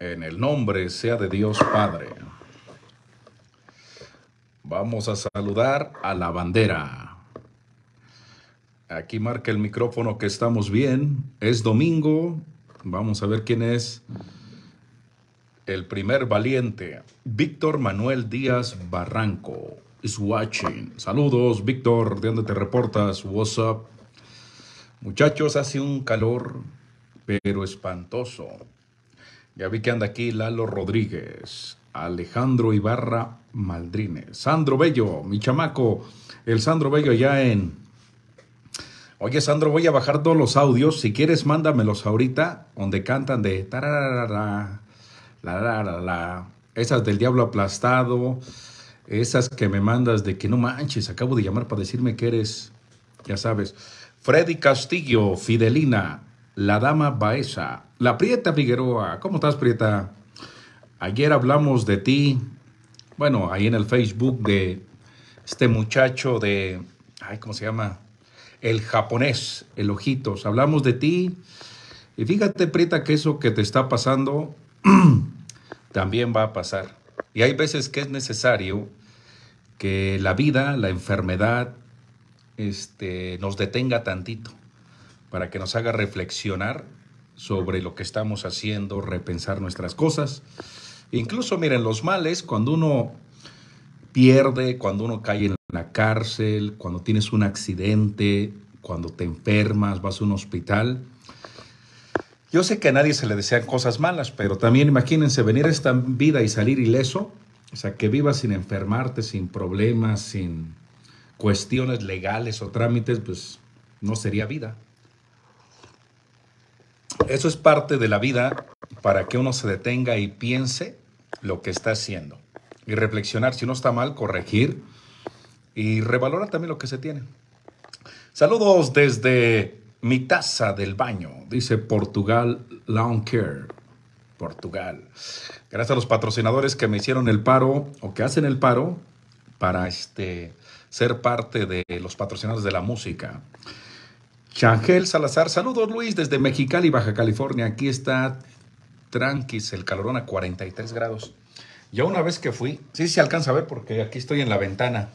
En el nombre sea de Dios Padre. Vamos a saludar a la bandera. Aquí marca el micrófono que estamos bien. Es domingo. Vamos a ver quién es el primer valiente. Víctor Manuel Díaz Barranco watching. Saludos, Víctor. ¿De dónde te reportas? What's up? Muchachos, hace un calor, pero espantoso. Ya vi que anda aquí Lalo Rodríguez, Alejandro Ibarra Maldrine, Sandro Bello, mi chamaco, el Sandro Bello ya en... Oye, Sandro, voy a bajar todos los audios. Si quieres, mándamelos ahorita, donde cantan de... Esas del diablo aplastado. Esas que me mandas de que no manches, acabo de llamar para decirme que eres, ya sabes. Freddy Castillo, Fidelina, la dama Baeza, la Prieta Figueroa, ¿cómo estás Prieta? Ayer hablamos de ti, bueno, ahí en el Facebook de este muchacho de, ay, ¿cómo se llama? El japonés, el ojitos. Hablamos de ti. Y fíjate, Prieta, que eso que te está pasando también va a pasar. Y hay veces que es necesario que la vida, la enfermedad, este, nos detenga tantito para que nos haga reflexionar sobre lo que estamos haciendo, repensar nuestras cosas. Incluso, miren, los males, cuando uno pierde, cuando uno cae en la cárcel, cuando tienes un accidente, cuando te enfermas, vas a un hospital. Yo sé que a nadie se le desean cosas malas, pero también imagínense venir a esta vida y salir ileso, o sea, que vivas sin enfermarte, sin problemas, sin cuestiones legales o trámites, pues no sería vida. Eso es parte de la vida para que uno se detenga y piense lo que está haciendo. Y reflexionar, si uno está mal, corregir y revalorar también lo que se tiene. Saludos desde mi taza del baño, dice Portugal Lawn Care. Portugal. Gracias a los patrocinadores que me hicieron el paro o que hacen el paro para este, ser parte de los patrocinadores de la música. Changel Salazar, saludos Luis desde Mexicali, Baja California. Aquí está tranquis, el calorón a 43 grados. Ya una vez que fui, sí se alcanza a ver porque aquí estoy en la ventana.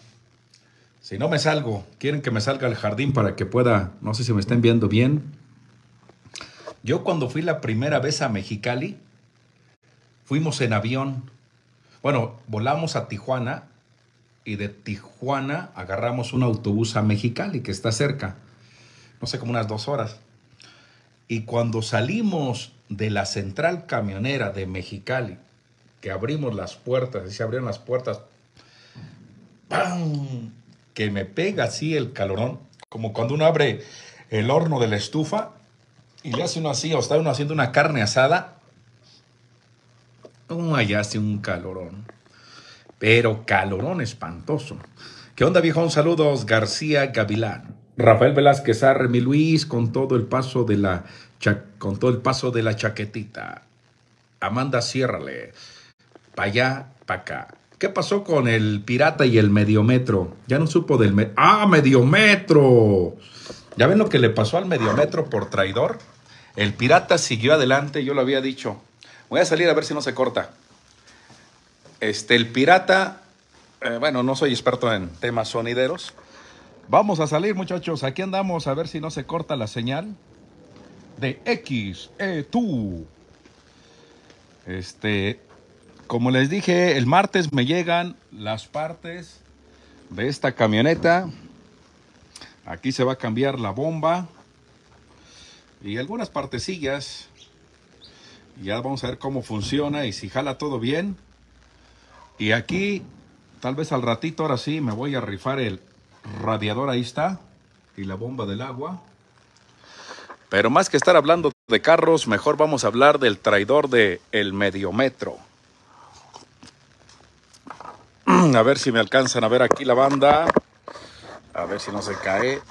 Si no me salgo, quieren que me salga al jardín para que pueda, no sé si me estén viendo bien. Yo cuando fui la primera vez a Mexicali, fuimos en avión. Bueno, volamos a Tijuana y de Tijuana agarramos un autobús a Mexicali que está cerca no sé, como unas dos horas. Y cuando salimos de la central camionera de Mexicali, que abrimos las puertas, y se abrieron las puertas, ¡pam! que me pega así el calorón, como cuando uno abre el horno de la estufa y le hace uno así, o está uno haciendo una carne asada, ¡Oh, allá hace un calorón, pero calorón espantoso. ¿Qué onda, un Saludos, García Gavilán. Rafael Velázquez Arremi Luis, con todo el paso de la, con todo el paso de la chaquetita. Amanda, ciérrale. Pa' allá, pa' acá. ¿Qué pasó con el pirata y el mediometro? Ya no supo del... Me ¡Ah, mediometro! ¿Ya ven lo que le pasó al mediometro por traidor? El pirata siguió adelante, yo lo había dicho. Voy a salir a ver si no se corta. Este, el pirata... Eh, bueno, no soy experto en temas sonideros. Vamos a salir, muchachos. Aquí andamos a ver si no se corta la señal de xe tú Este, como les dije, el martes me llegan las partes de esta camioneta. Aquí se va a cambiar la bomba y algunas partecillas. Ya vamos a ver cómo funciona y si jala todo bien. Y aquí, tal vez al ratito, ahora sí, me voy a rifar el radiador ahí está y la bomba del agua. Pero más que estar hablando de carros, mejor vamos a hablar del traidor de el mediometro. A ver si me alcanzan a ver aquí la banda. A ver si no se cae.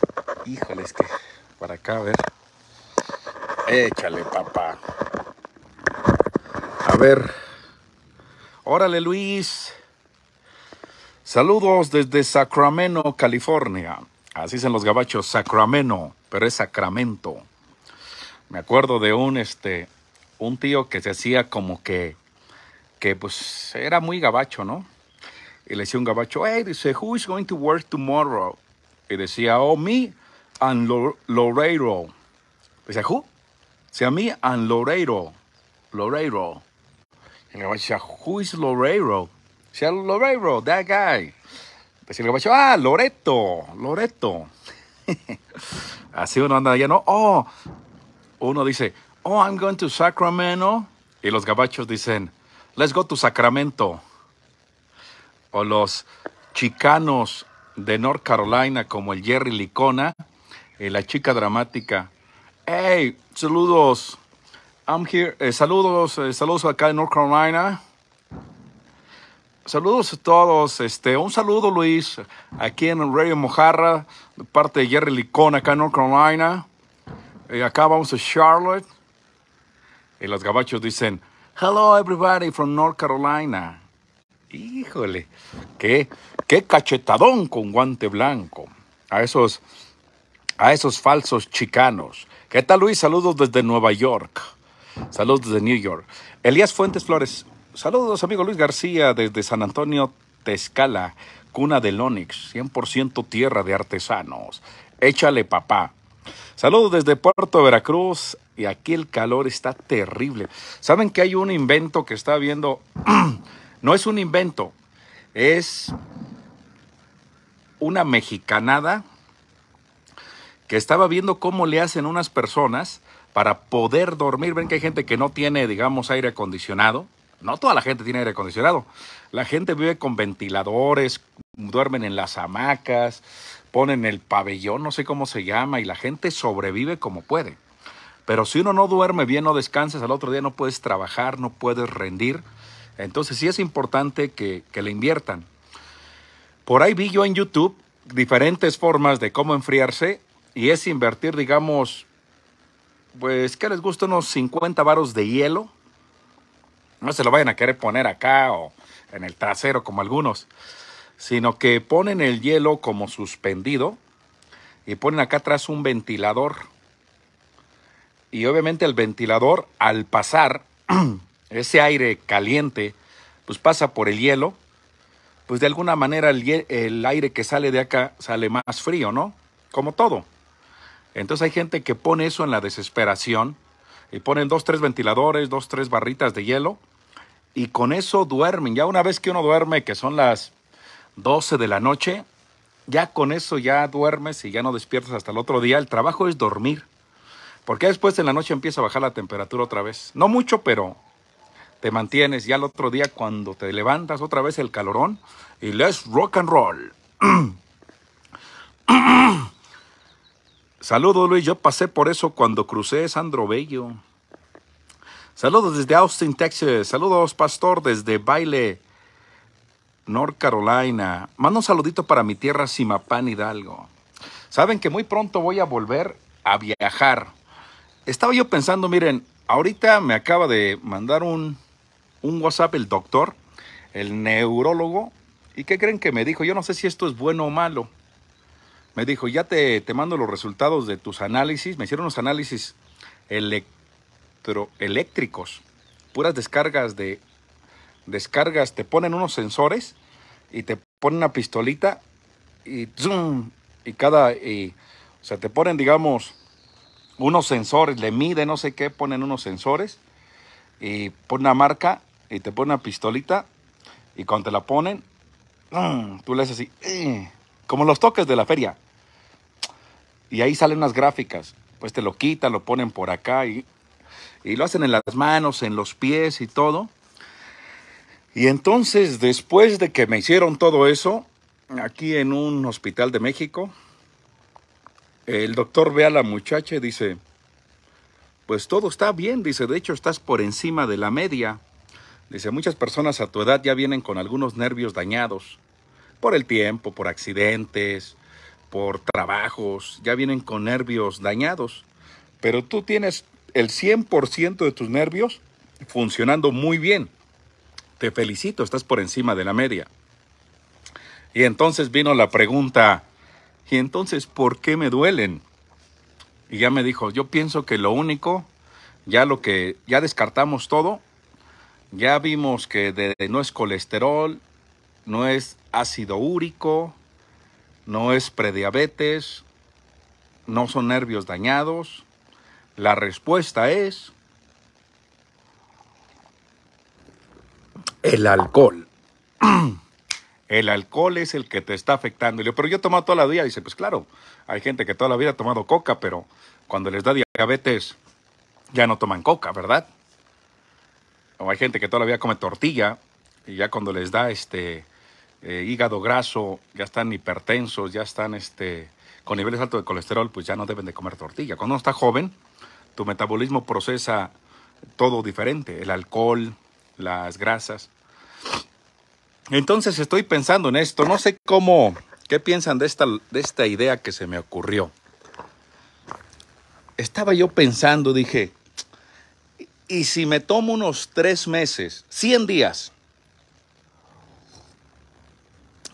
Híjole, que para acá, a ver. Échale, papá. A ver. Órale, Luis. Saludos desde Sacramento, California. Así dicen los gabachos, Sacramento, pero es Sacramento. Me acuerdo de un, este, un tío que se hacía como que, que pues era muy gabacho, ¿no? Y le decía un gabacho, hey, dice, who is going to work tomorrow? Y decía, oh, me and Loreiro. Dice, who? Dice, me and Loreiro. Loreiro. Y el gabacho decía, who is Loreiro? Loreiro, that guy. Pues ah, Loreto, Loreto. Así uno anda allá, ¿no? Oh, uno dice, oh, I'm going to Sacramento. Y los gabachos dicen, let's go to Sacramento. O los chicanos de North Carolina, como el Jerry Licona, eh, la chica dramática. Hey, saludos. I'm here. Eh, saludos, eh, saludos acá en North Carolina. Saludos a todos. Este, un saludo, Luis, aquí en Radio Mojarra, de parte de Jerry Licón, acá en North Carolina. Y eh, acá vamos a Charlotte. Y los gabachos dicen, Hello, everybody from North Carolina. Híjole, qué, qué cachetadón con guante blanco. A esos, a esos falsos chicanos. ¿Qué tal, Luis? Saludos desde Nueva York. Saludos desde New York. Elías Fuentes Flores, Saludos, amigo Luis García, desde San Antonio, Tezcala, cuna del Onix, 100% tierra de artesanos. Échale, papá. Saludos desde Puerto Veracruz, y aquí el calor está terrible. ¿Saben que hay un invento que está viendo? no es un invento, es una mexicanada que estaba viendo cómo le hacen unas personas para poder dormir. Ven que hay gente que no tiene, digamos, aire acondicionado no toda la gente tiene aire acondicionado. La gente vive con ventiladores, duermen en las hamacas, ponen el pabellón, no sé cómo se llama, y la gente sobrevive como puede. Pero si uno no duerme bien, no descansas, al otro día no puedes trabajar, no puedes rendir. Entonces sí es importante que, le inviertan. Por ahí vi yo en YouTube diferentes formas de cómo enfriarse y es invertir, digamos, pues que les gusta unos 50 varos de hielo no se lo vayan a querer poner acá o en el trasero como algunos, sino que ponen el hielo como suspendido y ponen acá atrás un ventilador. Y obviamente el ventilador al pasar ese aire caliente, pues pasa por el hielo, pues de alguna manera el, el aire que sale de acá sale más frío, ¿no? Como todo. Entonces hay gente que pone eso en la desesperación y ponen dos, tres ventiladores, dos, tres barritas de hielo y con eso duermen. Ya una vez que uno duerme, que son las 12 de la noche, ya con eso ya duermes y ya no despiertas hasta el otro día. El trabajo es dormir. Porque después en la noche empieza a bajar la temperatura otra vez. No mucho, pero te mantienes. Ya el otro día cuando te levantas otra vez el calorón y let's rock and roll. Saludos Luis, yo pasé por eso cuando crucé Sandro Bello. Saludos desde Austin, Texas. Saludos, pastor, desde Baile, North Carolina. Mando un saludito para mi tierra, Simapán, Hidalgo. Saben que muy pronto voy a volver a viajar. Estaba yo pensando, miren, ahorita me acaba de mandar un, un WhatsApp el doctor, el neurólogo. ¿Y qué creen que me dijo? Yo no sé si esto es bueno o malo. Me dijo, ya te, te mando los resultados de tus análisis. Me hicieron los análisis electrónicos eléctricos, puras descargas de descargas, te ponen unos sensores y te ponen una pistolita y zoom y cada y, o sea, te ponen digamos unos sensores, le miden no sé qué, ponen unos sensores y ponen una marca y te ponen una pistolita y cuando te la ponen tú le haces así eh, como los toques de la feria. Y ahí salen unas gráficas, pues te lo quita, lo ponen por acá y y lo hacen en las manos, en los pies y todo. Y entonces, después de que me hicieron todo eso, aquí en un hospital de México, el doctor ve a la muchacha y dice, pues todo está bien, dice, de hecho estás por encima de la media. Dice, muchas personas a tu edad ya vienen con algunos nervios dañados por el tiempo, por accidentes, por trabajos, ya vienen con nervios dañados. Pero tú tienes el 100% de tus nervios funcionando muy bien. Te felicito, estás por encima de la media. Y entonces vino la pregunta, ¿y entonces por qué me duelen? Y ya me dijo, yo pienso que lo único, ya lo que, ya descartamos todo, ya vimos que no es colesterol, no es ácido úrico, no es prediabetes, no son nervios dañados, la respuesta es el alcohol. El alcohol es el que te está afectando. pero yo he tomado toda la vida. Dice, pues claro, hay gente que toda la vida ha tomado coca, pero cuando les da diabetes ya no toman coca, ¿verdad? O hay gente que toda la vida come tortilla y ya cuando les da este eh, hígado graso ya están hipertensos, ya están este, con niveles altos de colesterol, pues ya no deben de comer tortilla. Cuando uno está joven, tu metabolismo procesa todo diferente, el alcohol, las grasas. Entonces estoy pensando en esto, no sé cómo, qué piensan de esta, de esta idea que se me ocurrió. Estaba yo pensando, dije, y si me tomo unos tres meses, 100 días,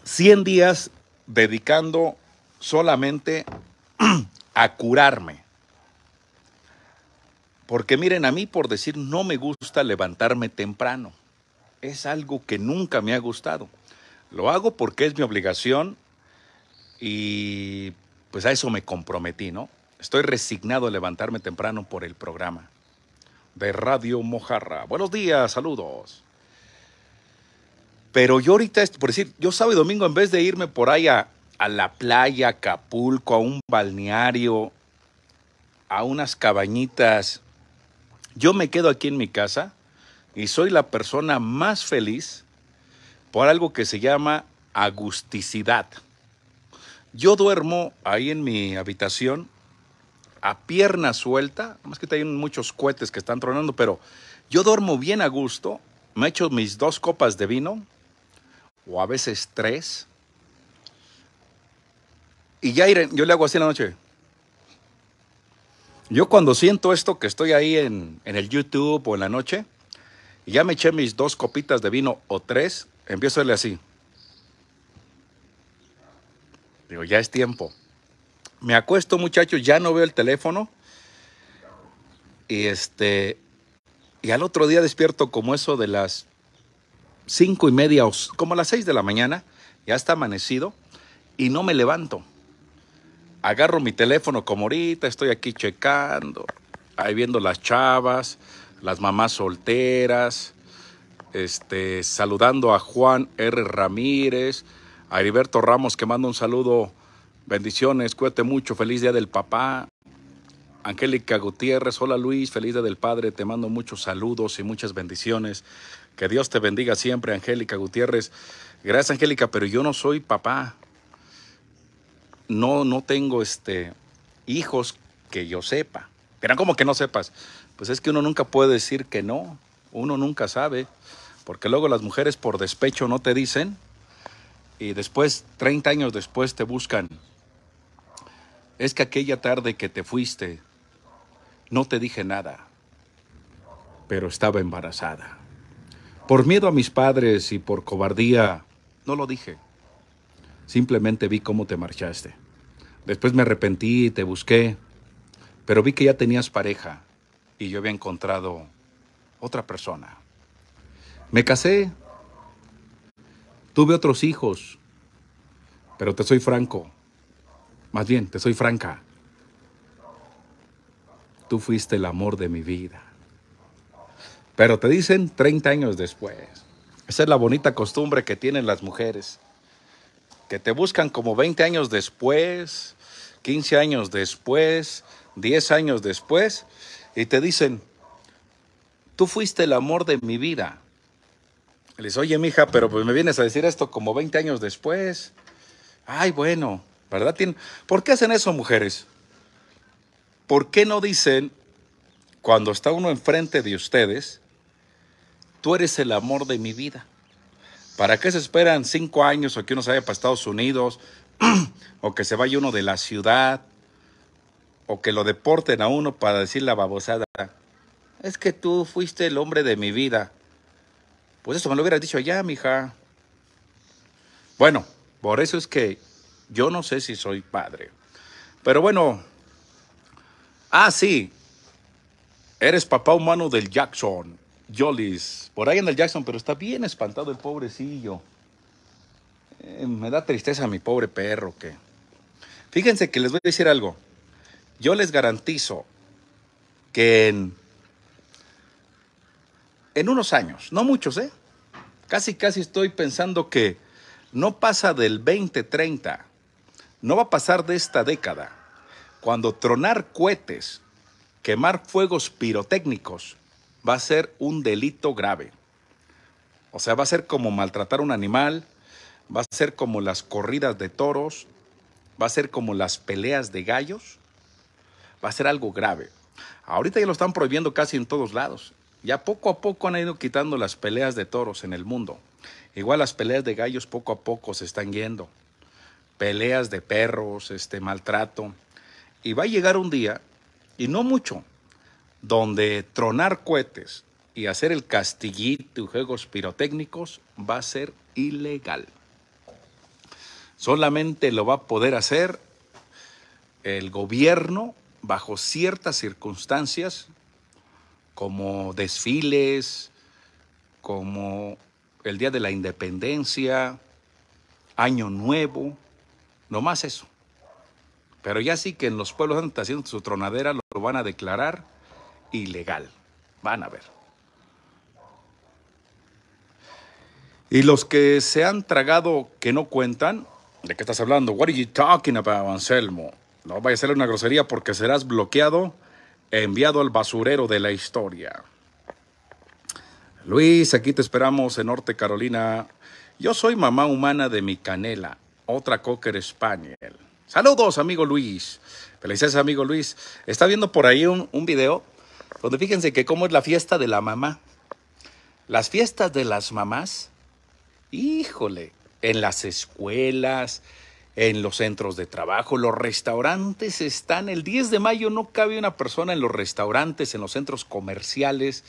100 días dedicando solamente a curarme. Porque miren, a mí por decir no me gusta levantarme temprano. Es algo que nunca me ha gustado. Lo hago porque es mi obligación y pues a eso me comprometí, ¿no? Estoy resignado a levantarme temprano por el programa de Radio Mojarra. Buenos días, saludos. Pero yo ahorita, por decir, yo sábado y domingo en vez de irme por ahí a, a la playa, Acapulco, a un balneario, a unas cabañitas. Yo me quedo aquí en mi casa y soy la persona más feliz por algo que se llama agusticidad. Yo duermo ahí en mi habitación a pierna suelta, más que hay muchos cohetes que están tronando, pero yo duermo bien a gusto, me echo mis dos copas de vino, o a veces tres, y ya iré, yo le hago así en la noche. Yo cuando siento esto, que estoy ahí en, el YouTube o en la noche, y ya me eché mis dos copitas de vino o tres, empiezo a darle así. Digo, ya es tiempo. Me acuesto, muchachos, ya no veo el teléfono. Y este. Y al otro día despierto como eso de las cinco y media o como las seis de la mañana. Ya está amanecido. Y no me levanto agarro mi teléfono como ahorita, estoy aquí checando, ahí viendo las chavas, las mamás solteras, este, saludando a Juan R. Ramírez, a Heriberto Ramos que manda un saludo, bendiciones, cuídate mucho, feliz día del papá. Angélica Gutiérrez, hola Luis, feliz día del Padre, te mando muchos saludos y muchas bendiciones. Que Dios te bendiga siempre, Angélica Gutiérrez. Gracias, Angélica, pero yo no soy papá no, no tengo este, hijos que yo sepa. Pero como que no sepas? Pues es que uno nunca puede decir que no, uno nunca sabe, porque luego las mujeres por despecho no te dicen y después, 30 años después, te buscan. Es que aquella tarde que te fuiste, no te dije nada, pero estaba embarazada. Por miedo a mis padres y por cobardía, no lo dije. Simplemente vi cómo te marchaste. Después me arrepentí y te busqué, pero vi que ya tenías pareja y yo había encontrado otra persona. Me casé, tuve otros hijos, pero te soy franco. Más bien, te soy franca. Tú fuiste el amor de mi vida. Pero te dicen 30 años después. Esa es la bonita costumbre que tienen las mujeres que te buscan como 20 años después, 15 años después, 10 años después, y te dicen, tú fuiste el amor de mi vida. Les oye, mija, pero pues me vienes a decir esto como 20 años después. Ay, bueno, ¿verdad? ¿Por qué hacen eso, mujeres? ¿Por qué no dicen, cuando está uno enfrente de ustedes, tú eres el amor de mi vida? ¿Para qué se esperan cinco años o que uno se vaya para Estados Unidos o que se vaya uno de la ciudad o que lo deporten a uno para decir la babosada? Es que tú fuiste el hombre de mi vida. Pues eso me lo hubieras dicho ya, mija. Bueno, por eso es que yo no sé si soy padre. Pero bueno, ah, sí, eres papá humano del Jackson. Jolis. Por ahí en el Jackson, pero está bien espantado el pobrecillo. Eh, me da tristeza mi pobre perro que... Fíjense que les voy a decir algo. Yo les garantizo que en, en unos años, no muchos, ¿eh? Casi, casi estoy pensando que no pasa del 2030, no va a pasar de esta década, cuando tronar cohetes, quemar fuegos pirotécnicos, va a ser un delito grave. O sea, va a ser como maltratar un animal, va a ser como las corridas de toros, va a ser como las peleas de gallos, va a ser algo grave. Ahorita ya lo están prohibiendo casi en todos lados. Ya poco a poco han ido quitando las peleas de toros en el mundo. Igual las peleas de gallos poco a poco se están yendo. Peleas de perros, este maltrato. Y va a llegar un día, y no mucho, donde tronar cohetes y hacer el castillito y juegos pirotécnicos va a ser ilegal. Solamente lo va a poder hacer el gobierno bajo ciertas circunstancias, como desfiles, como el Día de la Independencia, Año Nuevo, nomás eso. Pero ya sí que en los pueblos donde está haciendo su tronadera lo van a declarar ilegal. Van a ver. Y los que se han tragado que no cuentan, ¿de qué estás hablando? What are you talking about, Anselmo? No vaya a hacer una grosería porque serás bloqueado, e enviado al basurero de la historia. Luis, aquí te esperamos en Norte Carolina. Yo soy mamá humana de mi canela, otra cocker spaniel. Saludos, amigo Luis. Felices, amigo Luis. Está viendo por ahí un, un video donde fíjense que cómo es la fiesta de la mamá. Las fiestas de las mamás, híjole, en las escuelas, en los centros de trabajo, los restaurantes están, el 10 de mayo no cabe una persona en los restaurantes, en los centros comerciales,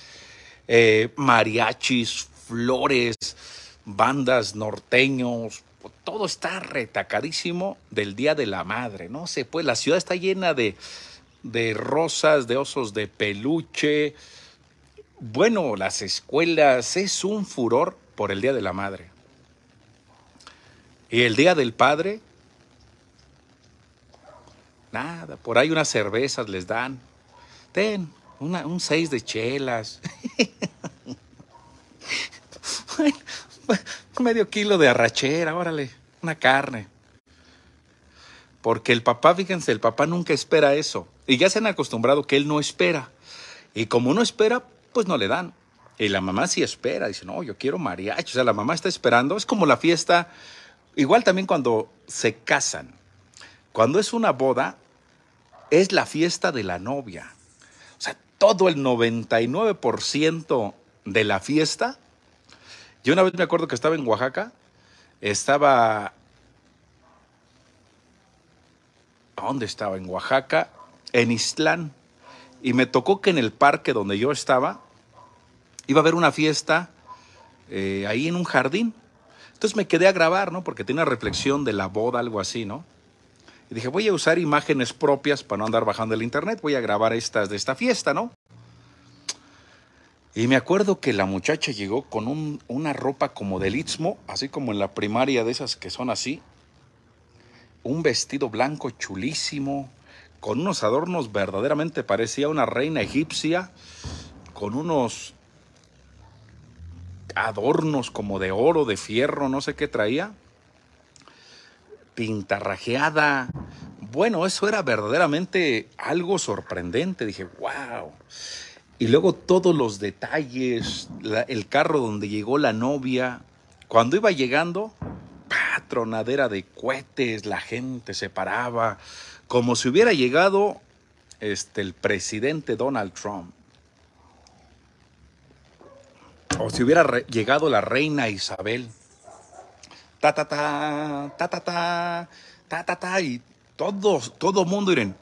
eh, mariachis, flores, bandas norteños, todo está retacadísimo del Día de la Madre, no sé, pues la ciudad está llena de, de rosas, de osos de peluche. Bueno, las escuelas es un furor por el Día de la Madre. Y el Día del Padre, nada, por ahí unas cervezas les dan. Ten, un seis de chelas. medio kilo de arrachera, órale, una carne. Porque el papá, fíjense, el papá nunca espera eso. Y ya se han acostumbrado que él no espera. Y como no espera, pues no le dan. Y la mamá sí espera, dice, no, yo quiero mariachi. O sea, la mamá está esperando. Es como la fiesta, igual también cuando se casan. Cuando es una boda, es la fiesta de la novia. O sea, todo el 99% de la fiesta. Yo una vez me acuerdo que estaba en Oaxaca, estaba... ¿Dónde estaba? En Oaxaca en Islán. Y me tocó que en el parque donde yo estaba iba a haber una fiesta eh, ahí en un jardín. Entonces me quedé a grabar, ¿no? Porque tenía una reflexión de la boda, algo así, ¿no? Y dije, voy a usar imágenes propias para no andar bajando el internet, voy a grabar estas de esta fiesta, ¿no? Y me acuerdo que la muchacha llegó con una ropa como del Istmo, así como en la primaria de esas que son así. Un vestido blanco chulísimo, con unos adornos verdaderamente parecía una reina egipcia, con unos adornos como de oro, de fierro, no sé qué traía, pintarrajeada. Bueno, eso era verdaderamente algo sorprendente. Dije, wow. Y luego todos los detalles, el carro donde llegó la novia, cuando iba llegando, patronadera de cohetes, la gente se paraba, como si hubiera llegado este, el presidente Donald Trump. O si hubiera llegado la reina Isabel. Ta ta ta, ta ta ta, ta ta ta, y todos, todo mundo miren.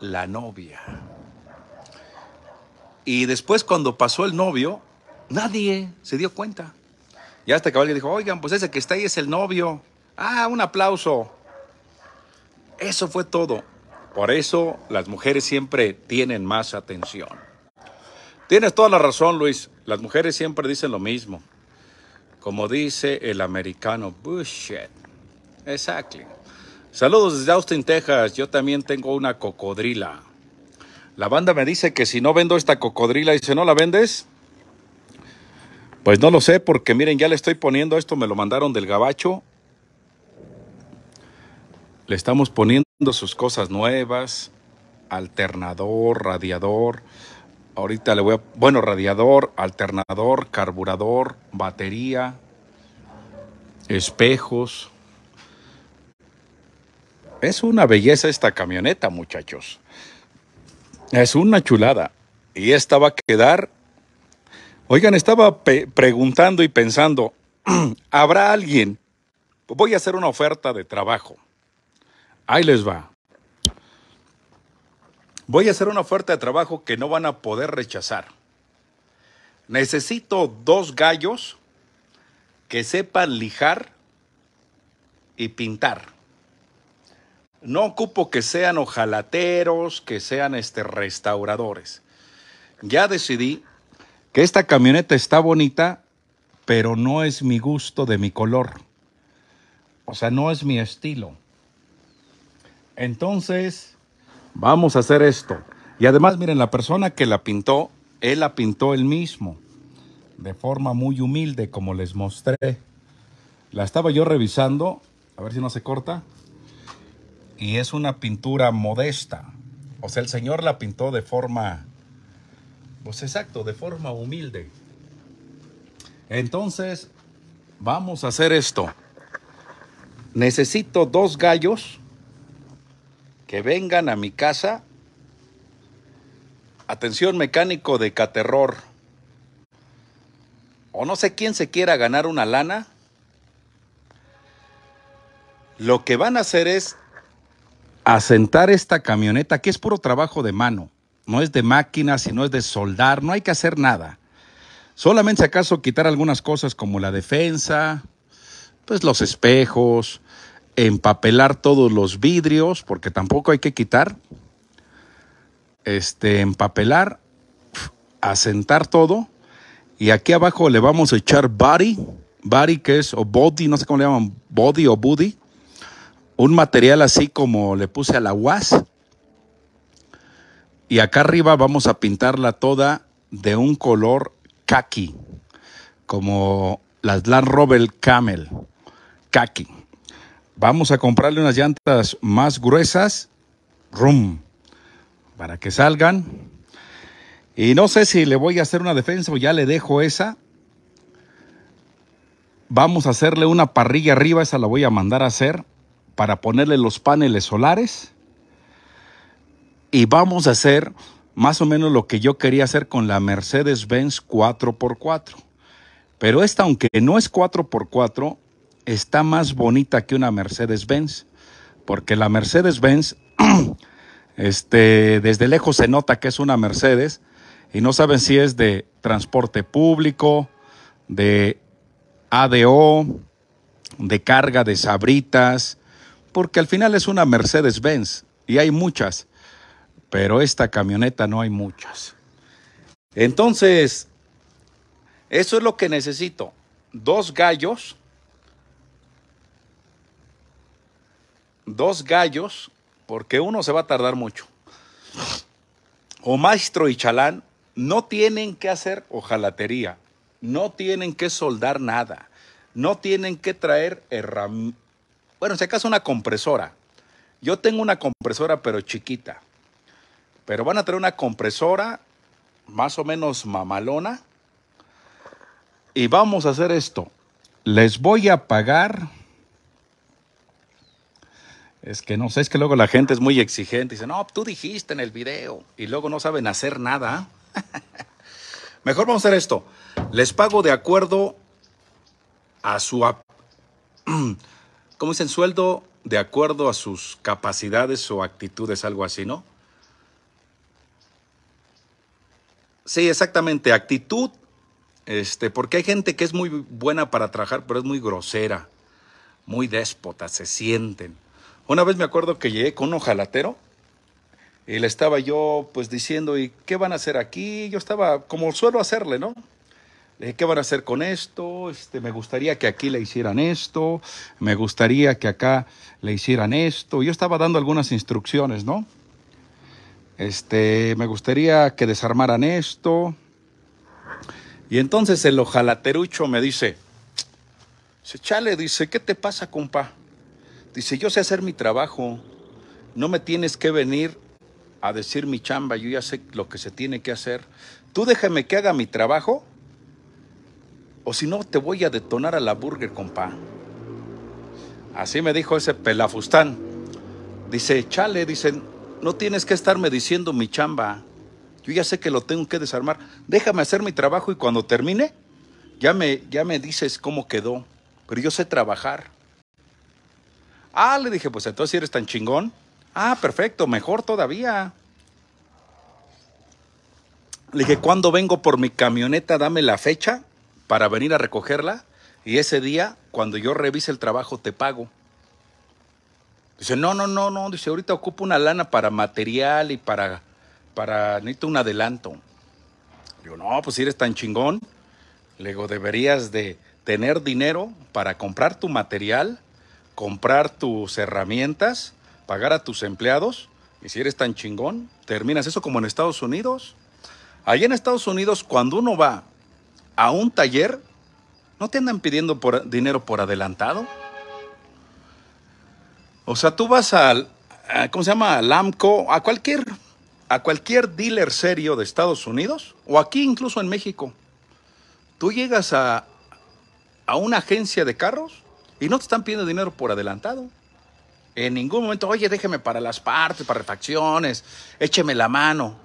la novia. Y después cuando pasó el novio, nadie se dio cuenta. Y hasta que alguien dijo, oigan, pues ese que está ahí es el novio. Ah, un aplauso. Eso fue todo. Por eso las mujeres siempre tienen más atención. Tienes toda la razón, Luis. Las mujeres siempre dicen lo mismo. Como dice el americano, Bush. Exacto. Saludos desde Austin, Texas. Yo también tengo una cocodrila. La banda me dice que si no vendo esta cocodrila, dice, ¿no la vendes? Pues no lo sé, porque miren, ya le estoy poniendo esto, me lo mandaron del gabacho le estamos poniendo sus cosas nuevas, alternador, radiador. Ahorita le voy a... Bueno, radiador, alternador, carburador, batería, espejos. Es una belleza esta camioneta, muchachos. Es una chulada. Y esta va a quedar... Oigan, estaba preguntando y pensando, ¿habrá alguien? Voy a hacer una oferta de trabajo. Ahí les va. Voy a hacer una oferta de trabajo que no van a poder rechazar. Necesito dos gallos que sepan lijar y pintar. No ocupo que sean ojalateros, que sean este, restauradores. Ya decidí que esta camioneta está bonita, pero no es mi gusto de mi color. O sea, no es mi estilo. Entonces, vamos a hacer esto. Y además, miren, la persona que la pintó, él la pintó él mismo, de forma muy humilde, como les mostré. La estaba yo revisando, a ver si no se corta. Y es una pintura modesta. O sea, el Señor la pintó de forma, pues exacto, de forma humilde. Entonces, vamos a hacer esto. Necesito dos gallos que vengan a mi casa. Atención mecánico de Caterror. O no sé quién se quiera ganar una lana. Lo que van a hacer es asentar esta camioneta, que es puro trabajo de mano. No es de máquina, sino es de soldar. No hay que hacer nada. Solamente acaso quitar algunas cosas como la defensa, pues los espejos, empapelar todos los vidrios, porque tampoco hay que quitar. Este, empapelar, asentar todo. Y aquí abajo le vamos a echar body, body que es, o body, no sé cómo le llaman, body o body. Un material así como le puse a la UAS. Y acá arriba vamos a pintarla toda de un color khaki, como las Land Rover Camel, khaki. Vamos a comprarle unas llantas más gruesas, rum, para que salgan. Y no sé si le voy a hacer una defensa o ya le dejo esa. Vamos a hacerle una parrilla arriba, esa la voy a mandar a hacer para ponerle los paneles solares. Y vamos a hacer más o menos lo que yo quería hacer con la Mercedes-Benz 4x4. Pero esta, aunque no es 4x4, está más bonita que una Mercedes-Benz, porque la Mercedes-Benz, este, desde lejos se nota que es una Mercedes y no saben si es de transporte público, de ADO, de carga de sabritas, porque al final es una Mercedes-Benz y hay muchas, pero esta camioneta no hay muchas. Entonces, eso es lo que necesito, dos gallos dos gallos, porque uno se va a tardar mucho. O Maestro y Chalán no tienen que hacer ojalatería, no tienen que soldar nada, no tienen que traer herramientas. Bueno, si acaso una compresora. Yo tengo una compresora, pero chiquita. Pero van a traer una compresora más o menos mamalona. Y vamos a hacer esto. Les voy a pagar es que no sé, es que luego la gente es muy exigente. y Dice, no, tú dijiste en el video. Y luego no saben hacer nada. Mejor vamos a hacer esto. Les pago de acuerdo a su... ¿Cómo dicen? Sueldo de acuerdo a sus capacidades o actitudes, algo así, ¿no? Sí, exactamente. Actitud. Este, porque hay gente que es muy buena para trabajar, pero es muy grosera, muy déspota, se sienten. Una vez me acuerdo que llegué con un ojalatero y le estaba yo pues diciendo, ¿y qué van a hacer aquí? Yo estaba como suelo hacerle, ¿no? Le dije, ¿qué van a hacer con esto? Este, me gustaría que aquí le hicieran esto, me gustaría que acá le hicieran esto. Yo estaba dando algunas instrucciones, ¿no? Este, me gustaría que desarmaran esto. Y entonces el ojalaterucho me dice, se chale, dice, ¿qué te pasa, compa? Dice, yo sé hacer mi trabajo, no me tienes que venir a decir mi chamba, yo ya sé lo que se tiene que hacer. Tú déjame que haga mi trabajo, o si no te voy a detonar a la burger, compa. Así me dijo ese pelafustán. Dice, chale, dicen, no tienes que estarme diciendo mi chamba. Yo ya sé que lo tengo que desarmar. Déjame hacer mi trabajo y cuando termine, ya me, ya me dices cómo quedó. Pero yo sé trabajar. Ah, le dije, pues entonces eres tan chingón. Ah, perfecto, mejor todavía. Le dije, ¿cuándo vengo por mi camioneta? Dame la fecha para venir a recogerla. Y ese día, cuando yo revise el trabajo, te pago. Dice, no, no, no, no. Dice, ahorita ocupo una lana para material y para, para, necesito un adelanto. Digo, no, pues si eres tan chingón. Le digo, deberías de tener dinero para comprar tu material comprar tus herramientas, pagar a tus empleados, y si eres tan chingón, terminas eso como en Estados Unidos. Allí en Estados Unidos, cuando uno va a un taller, no te andan pidiendo por, dinero por adelantado. O sea, tú vas al, ¿cómo se llama? Al AMCO, a cualquier, a cualquier dealer serio de Estados Unidos, o aquí incluso en México. Tú llegas a, a una agencia de carros y no te están pidiendo dinero por adelantado. En ningún momento, oye, déjeme para las partes, para refacciones, écheme la mano.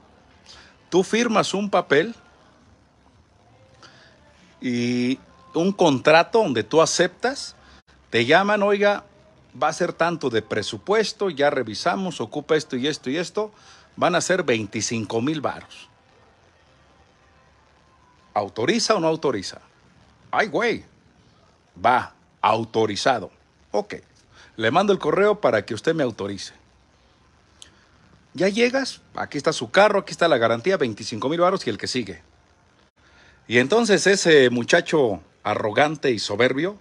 Tú firmas un papel y un contrato donde tú aceptas, te llaman, oiga, va a ser tanto de presupuesto, ya revisamos, ocupa esto y esto y esto, van a ser 25 mil varos. ¿Autoriza o no autoriza? Ay, güey, va, autorizado. Ok, le mando el correo para que usted me autorice. Ya llegas, aquí está su carro, aquí está la garantía, 25 mil baros y el que sigue. Y entonces ese muchacho arrogante y soberbio,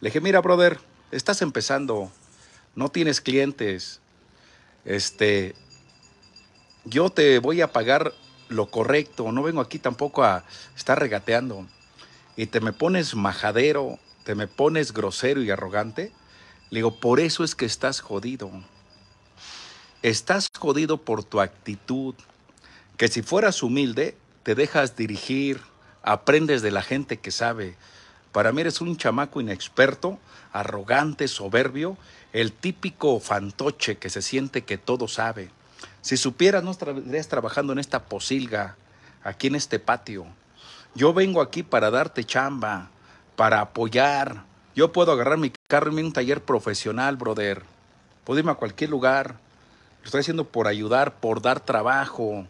le dije, mira, brother, estás empezando, no tienes clientes, este, yo te voy a pagar lo correcto, no vengo aquí tampoco a estar regateando. Y te me pones majadero, te me pones grosero y arrogante. Le digo, por eso es que estás jodido. Estás jodido por tu actitud, que si fueras humilde, te dejas dirigir, aprendes de la gente que sabe. Para mí eres un chamaco inexperto, arrogante, soberbio, el típico fantoche que se siente que todo sabe. Si supieras, no estarías trabajando en esta posilga, aquí en este patio. Yo vengo aquí para darte chamba, para apoyar. Yo puedo agarrar mi carro en un taller profesional, brother. Puedo irme a cualquier lugar. Lo estoy haciendo por ayudar, por dar trabajo.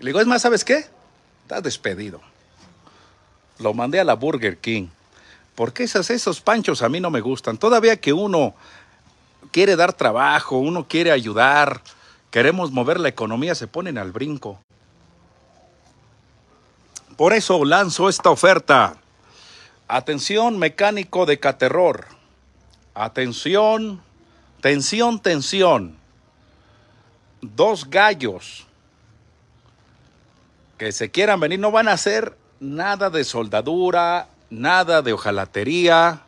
le digo, es más, ¿sabes qué? Estás despedido. Lo mandé a la Burger King. Porque esos panchos a mí no me gustan. Todavía que uno quiere dar trabajo, uno quiere ayudar, queremos mover la economía, se ponen al brinco. Por eso lanzo esta oferta. Atención mecánico de Caterror. Atención, tensión, tensión. Dos gallos que se quieran venir no van a hacer nada de soldadura, nada de ojalatería.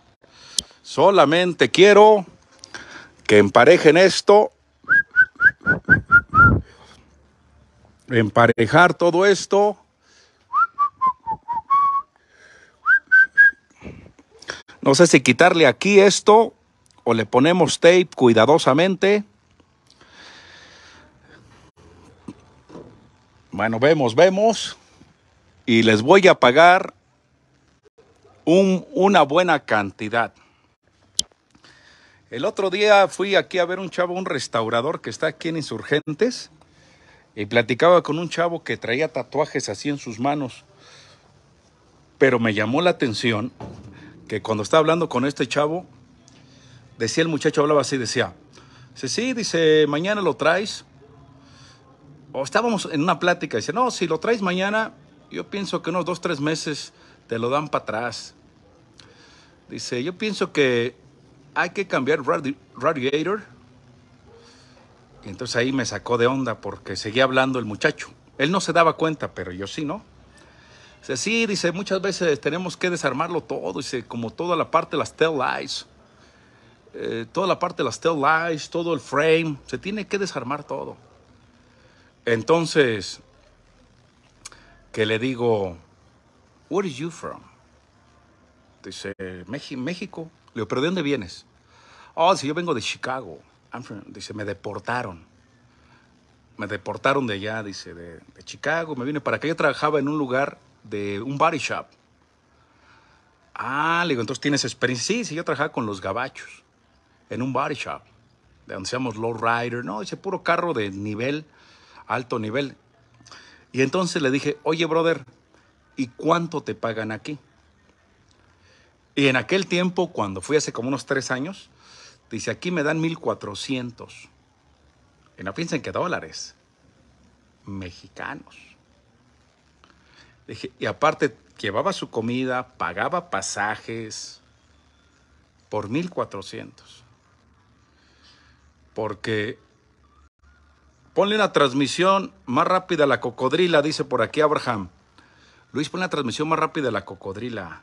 Solamente quiero que emparejen esto. Emparejar todo esto No sé si quitarle aquí esto o le ponemos tape cuidadosamente. Bueno, vemos, vemos. Y les voy a pagar una buena cantidad. El otro día fui aquí a ver un chavo, un restaurador que está aquí en Insurgentes, y platicaba con un chavo que traía tatuajes así en sus manos. Pero me llamó la atención que cuando estaba hablando con este chavo, decía el muchacho, hablaba así, decía, dice, sí, dice, mañana lo traes. O estábamos en una plática, dice, no, si lo traes mañana, yo pienso que unos dos, tres meses te lo dan para atrás. Dice, yo pienso que hay que cambiar radiator. Y entonces ahí me sacó de onda porque seguía hablando el muchacho. Él no se daba cuenta, pero yo sí, ¿no? Dice, sí, dice, muchas veces tenemos que desarmarlo todo, dice, como toda la parte de las tell lies. Eh, toda la parte de las tell lies, todo el frame, se tiene que desarmar todo. Entonces, que le digo, where are you from? Dice, México. Le digo, pero ¿de dónde vienes? Oh, dice, yo vengo de Chicago. dice, me deportaron. Me deportaron de allá, dice, de, de Chicago. Me vine para acá. Yo trabajaba en un lugar de un body shop. Ah, le digo, entonces tienes experiencia. Sí, sí, yo trabajaba con los gabachos en un body shop, de donde low rider, no, ese puro carro de nivel, alto nivel. Y entonces le dije, oye, brother, ¿y cuánto te pagan aquí? Y en aquel tiempo, cuando fui hace como unos tres años, dice, aquí me dan 1400. Y no piensen que dólares, mexicanos. Y aparte, llevaba su comida, pagaba pasajes por 1400. Porque ponle una transmisión más rápida a la cocodrila, dice por aquí Abraham. Luis, ponle una transmisión más rápida a la cocodrila.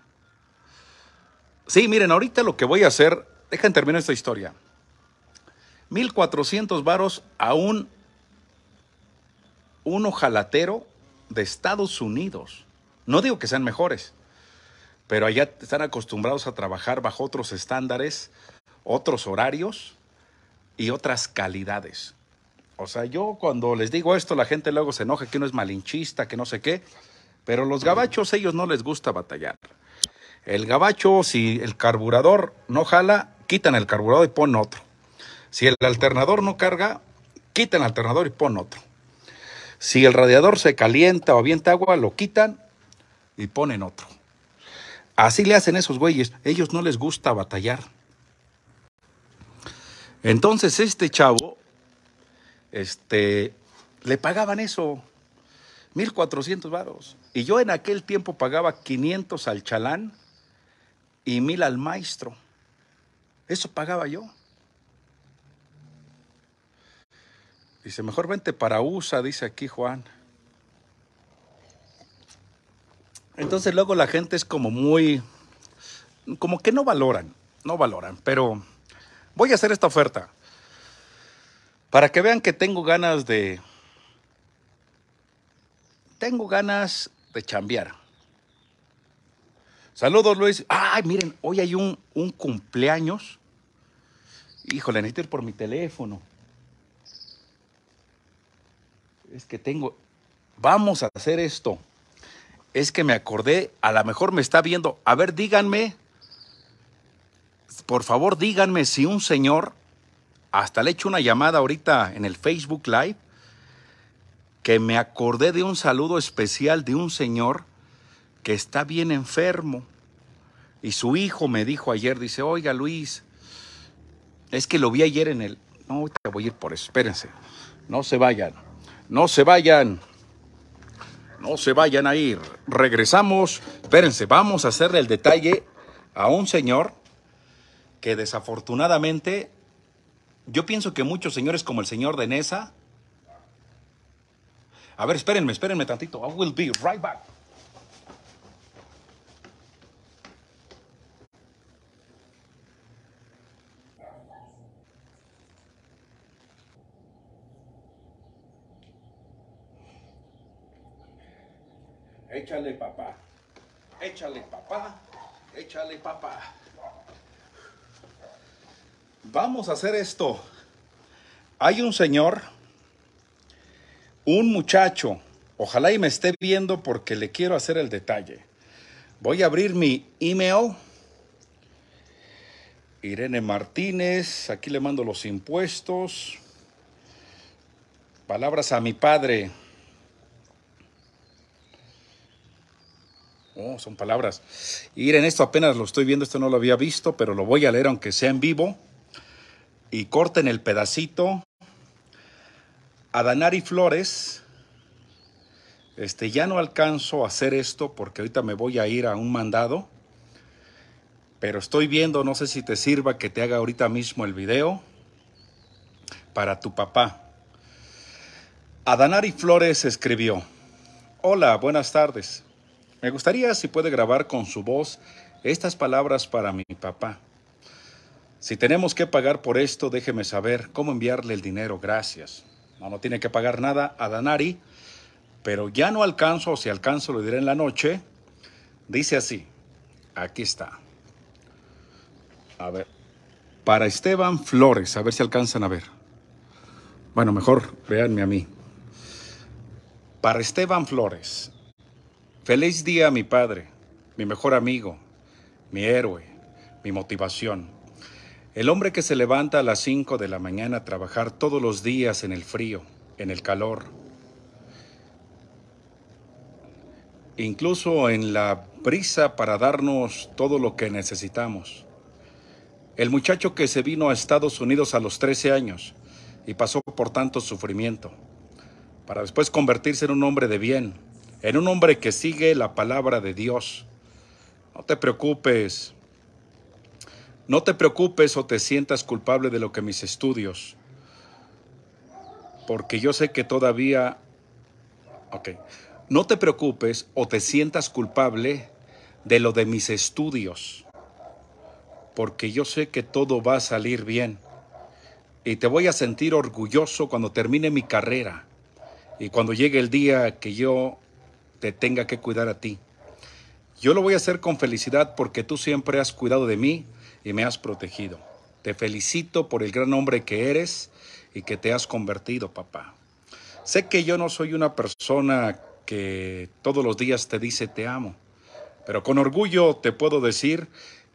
Sí, miren, ahorita lo que voy a hacer, dejen terminar esta historia. 1400 varos a un, un ojalatero de Estados Unidos. No digo que sean mejores, pero allá están acostumbrados a trabajar bajo otros estándares, otros horarios y otras calidades. O sea, yo cuando les digo esto, la gente luego se enoja que uno es malinchista, que no sé qué, pero los gabachos ellos no les gusta batallar. El gabacho, si el carburador no jala, quitan el carburador y pon otro. Si el alternador no carga, quitan el alternador y pon otro. Si el radiador se calienta o avienta agua, lo quitan y ponen otro. Así le hacen esos güeyes. Ellos no les gusta batallar. Entonces este chavo, este, le pagaban eso, 1.400 varos. Y yo en aquel tiempo pagaba 500 al chalán y 1.000 al maestro. Eso pagaba yo. Dice, mejor vente para USA, dice aquí Juan. Entonces luego la gente es como muy, como que no valoran, no valoran, pero voy a hacer esta oferta para que vean que tengo ganas de, tengo ganas de chambear. Saludos Luis. Ay, miren, hoy hay un, un cumpleaños. Híjole, necesito ir por mi teléfono. es que tengo, vamos a hacer esto. Es que me acordé, a lo mejor me está viendo. A ver, díganme, por favor, díganme si un señor, hasta le he hecho una llamada ahorita en el Facebook Live, que me acordé de un saludo especial de un señor que está bien enfermo. Y su hijo me dijo ayer, dice, oiga Luis, es que lo vi ayer en el... No, voy a ir por eso, espérense, no se vayan. No se vayan. No se vayan a ir. Regresamos. Espérense, vamos a hacerle el detalle a un señor que desafortunadamente, yo pienso que muchos señores como el señor de Nesa. A ver, espérenme, espérenme tantito. I will be right back. Échale papá. Échale papá. Échale papá. Vamos a hacer esto. Hay un señor, un muchacho, ojalá y me esté viendo porque le quiero hacer el detalle. Voy a abrir mi email. Irene Martínez, aquí le mando los impuestos. Palabras a mi padre. Oh, son palabras. Ir en esto apenas lo estoy viendo, esto no lo había visto, pero lo voy a leer aunque sea en vivo. Y corten el pedacito. Adanari Flores. Este, ya no alcanzo a hacer esto porque ahorita me voy a ir a un mandado. Pero estoy viendo, no sé si te sirva que te haga ahorita mismo el video para tu papá. Adanari Flores escribió. Hola, buenas tardes. Me gustaría si puede grabar con su voz estas palabras para mi papá. Si tenemos que pagar por esto, déjeme saber cómo enviarle el dinero. Gracias. No, no tiene que pagar nada a Danari, pero ya no alcanzo, o si alcanzo lo diré en la noche. Dice así, aquí está. A ver, para Esteban Flores, a ver si alcanzan a ver. Bueno, mejor véanme a mí. Para Esteban Flores, Feliz día a mi padre, mi mejor amigo, mi héroe, mi motivación. El hombre que se levanta a las 5 de la mañana a trabajar todos los días en el frío, en el calor, incluso en la prisa para darnos todo lo que necesitamos. El muchacho que se vino a Estados Unidos a los 13 años y pasó por tanto sufrimiento, para después convertirse en un hombre de bien en un hombre que sigue la palabra de Dios. No te preocupes, no te preocupes o te sientas culpable de lo que mis estudios, porque yo sé que todavía, ok, no te preocupes o te sientas culpable de lo de mis estudios, porque yo sé que todo va a salir bien y te voy a sentir orgulloso cuando termine mi carrera y cuando llegue el día que yo te tenga que cuidar a ti. Yo lo voy a hacer con felicidad porque tú siempre has cuidado de mí y me has protegido. Te felicito por el gran hombre que eres y que te has convertido, papá. Sé que yo no soy una persona que todos los días te dice te amo, pero con orgullo te puedo decir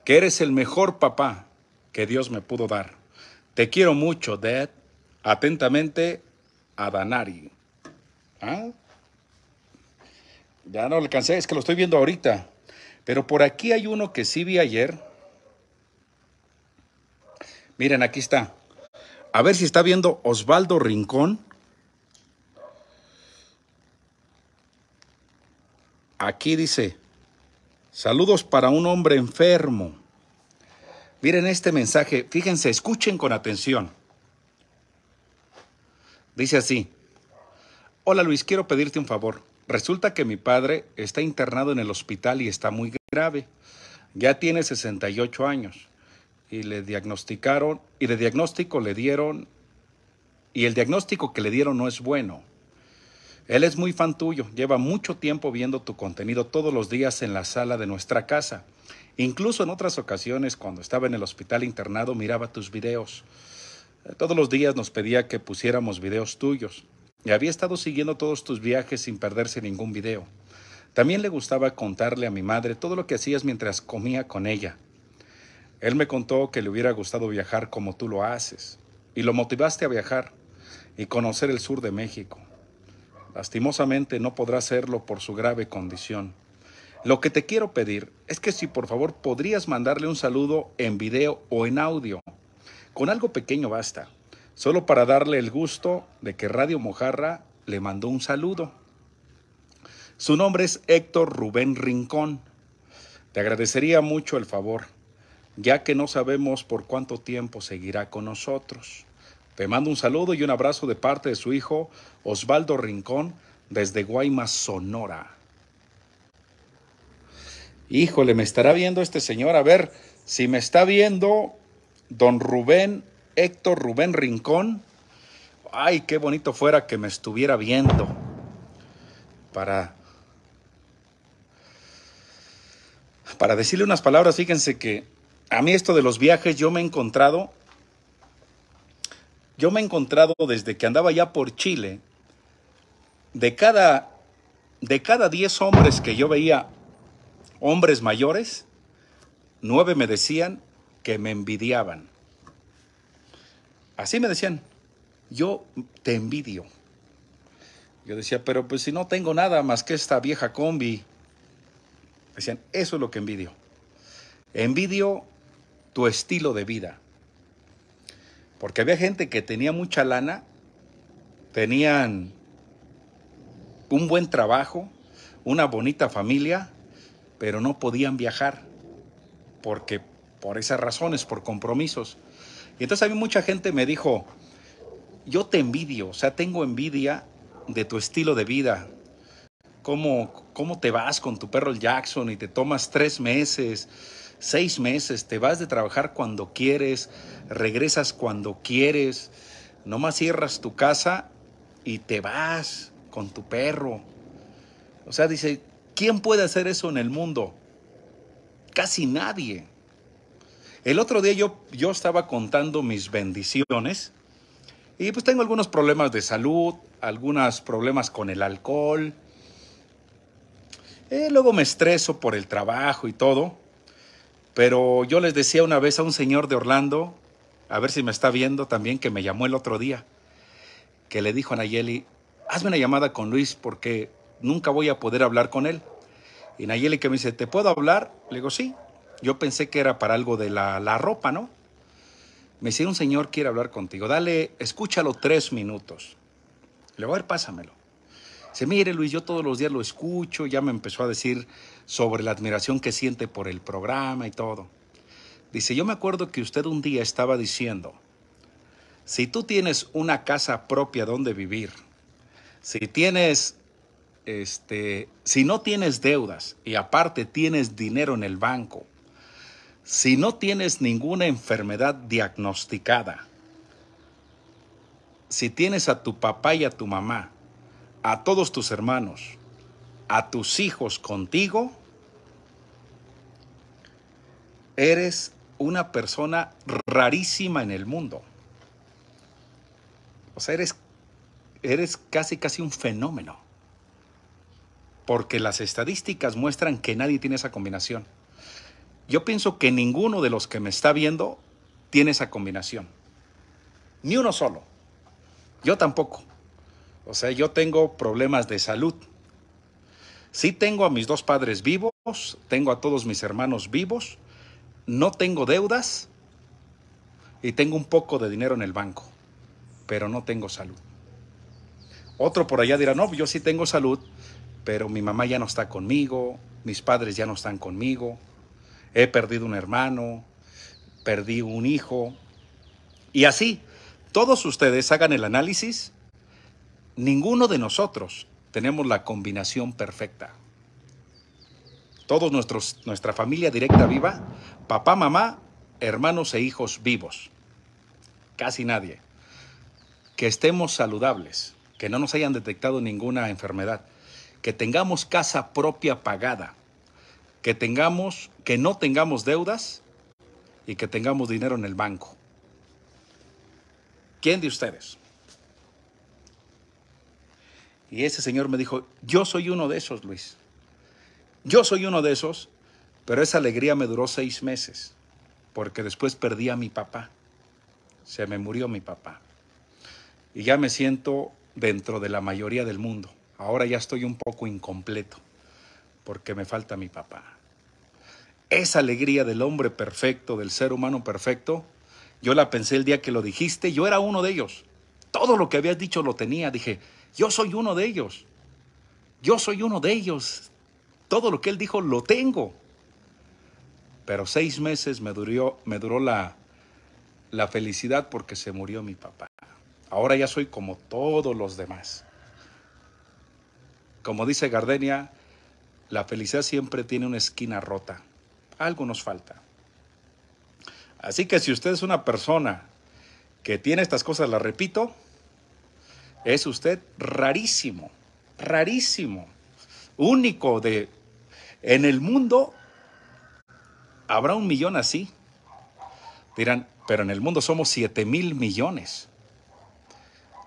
que eres el mejor papá que Dios me pudo dar. Te quiero mucho, Dad. Atentamente, Adanari. ¿Ah? Ya no alcancé, es que lo estoy viendo ahorita. Pero por aquí hay uno que sí vi ayer. Miren, aquí está. A ver si está viendo Osvaldo Rincón. Aquí dice, saludos para un hombre enfermo. Miren este mensaje, fíjense, escuchen con atención. Dice así, hola Luis, quiero pedirte un favor. Resulta que mi padre está internado en el hospital y está muy grave. Ya tiene 68 años y le diagnosticaron y de diagnóstico le dieron y el diagnóstico que le dieron no es bueno. Él es muy fan tuyo, lleva mucho tiempo viendo tu contenido todos los días en la sala de nuestra casa. Incluso en otras ocasiones, cuando estaba en el hospital internado, miraba tus videos. Todos los días nos pedía que pusiéramos videos tuyos y había estado siguiendo todos tus viajes sin perderse ningún video. También le gustaba contarle a mi madre todo lo que hacías mientras comía con ella. Él me contó que le hubiera gustado viajar como tú lo haces, y lo motivaste a viajar y conocer el sur de México. Lastimosamente no podrá hacerlo por su grave condición. Lo que te quiero pedir es que si por favor podrías mandarle un saludo en video o en audio. Con algo pequeño basta solo para darle el gusto de que Radio Mojarra le mandó un saludo. Su nombre es Héctor Rubén Rincón. Te agradecería mucho el favor, ya que no sabemos por cuánto tiempo seguirá con nosotros. Te mando un saludo y un abrazo de parte de su hijo Osvaldo Rincón desde Guaymas, Sonora. Híjole, me estará viendo este señor. A ver, si me está viendo, don Rubén Héctor Rubén Rincón. Ay, qué bonito fuera que me estuviera viendo para para decirle unas palabras, fíjense que a mí esto de los viajes yo me he encontrado yo me he encontrado desde que andaba ya por Chile de cada de cada 10 hombres que yo veía hombres mayores, nueve me decían que me envidiaban. Así me decían, yo te envidio. Yo decía, pero pues si no tengo nada más que esta vieja combi. Decían, eso es lo que envidio. Envidio tu estilo de vida. Porque había gente que tenía mucha lana, tenían un buen trabajo, una bonita familia, pero no podían viajar porque por esas razones, por compromisos. Y entonces a mucha gente me dijo, yo te envidio, o sea, tengo envidia de tu estilo de vida. ¿Cómo, cómo te vas con tu perro Jackson y te tomas tres meses, seis meses, te vas de trabajar cuando quieres, regresas cuando quieres, nomás cierras tu casa y te vas con tu perro. O sea, dice, ¿quién puede hacer eso en el mundo? Casi nadie. El otro día yo, yo estaba contando mis bendiciones y pues tengo algunos problemas de salud, algunos problemas con el alcohol. Eh, luego me estreso por el trabajo y todo. Pero yo les decía una vez a un señor de Orlando, a ver si me está viendo también, que me llamó el otro día, que le dijo a Nayeli, hazme una llamada con Luis porque nunca voy a poder hablar con él. Y Nayeli que me dice, ¿te puedo hablar? Le digo, sí yo pensé que era para algo de la, la ropa, ¿no? Me dice, un señor quiere hablar contigo, dale, escúchalo tres minutos. Le voy a ver, pásamelo. Dice, mire Luis, yo todos los días lo escucho, ya me empezó a decir sobre la admiración que siente por el programa y todo. Dice, yo me acuerdo que usted un día estaba diciendo, si tú tienes una casa propia donde vivir, si tienes, este, si no tienes deudas y aparte tienes dinero en el banco, si no tienes ninguna enfermedad diagnosticada, si tienes a tu papá y a tu mamá, a todos tus hermanos, a tus hijos contigo, eres una persona rarísima en el mundo. O sea, eres, eres casi, casi un fenómeno. Porque las estadísticas muestran que nadie tiene esa combinación. Yo pienso que ninguno de los que me está viendo tiene esa combinación. Ni uno solo. Yo tampoco. O sea, yo tengo problemas de salud. Sí tengo a mis dos padres vivos, tengo a todos mis hermanos vivos, no tengo deudas y tengo un poco de dinero en el banco, pero no tengo salud. Otro por allá dirá, no, yo sí tengo salud, pero mi mamá ya no está conmigo, mis padres ya no están conmigo, he perdido un hermano, perdí un hijo. Y así, todos ustedes hagan el análisis, ninguno de nosotros tenemos la combinación perfecta. Todos nuestros, nuestra familia directa viva, papá, mamá, hermanos e hijos vivos. Casi nadie. Que estemos saludables, que no nos hayan detectado ninguna enfermedad, que tengamos casa propia pagada, que tengamos, que no tengamos deudas y que tengamos dinero en el banco. ¿Quién de ustedes? Y ese señor me dijo, yo soy uno de esos, Luis. Yo soy uno de esos, pero esa alegría me duró seis meses, porque después perdí a mi papá. Se me murió mi papá. Y ya me siento dentro de la mayoría del mundo. Ahora ya estoy un poco incompleto porque me falta mi papá. Esa alegría del hombre perfecto, del ser humano perfecto, yo la pensé el día que lo dijiste, yo era uno de ellos. Todo lo que habías dicho lo tenía, dije, yo soy uno de ellos. Yo soy uno de ellos. Todo lo que él dijo lo tengo. Pero seis meses me duró, la felicidad porque se murió mi papá. Ahora ya soy como todos los demás. Como dice Gardenia, la felicidad siempre tiene una esquina rota. Algo nos falta. Así que si usted es una persona que tiene estas cosas, la repito, es usted rarísimo, rarísimo, único de en el mundo habrá un millón así. Dirán, pero en el mundo somos 7 mil millones.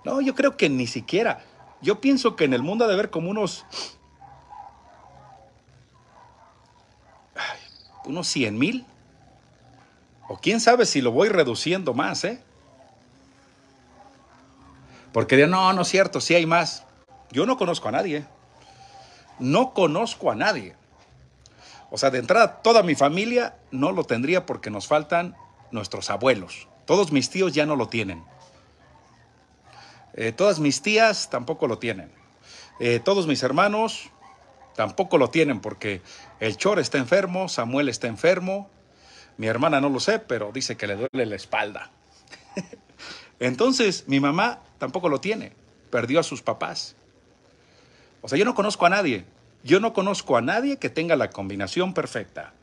No, yo creo que ni siquiera. Yo pienso que en el mundo ha de haber como unos unos 100 mil. O quién sabe si lo voy reduciendo más, ¿eh? Porque de no, no es cierto, sí hay más. Yo no conozco a nadie. No conozco a nadie. O sea, de entrada, toda mi familia no lo tendría porque nos faltan nuestros abuelos. Todos mis tíos ya no lo tienen. Eh, todas mis tías tampoco lo tienen. Eh, todos mis hermanos Tampoco lo tienen porque el Chor está enfermo, Samuel está enfermo. Mi hermana no lo sé, pero dice que le duele la espalda. Entonces, mi mamá tampoco lo tiene. Perdió a sus papás. O sea, yo no conozco a nadie. Yo no conozco a nadie que tenga la combinación perfecta.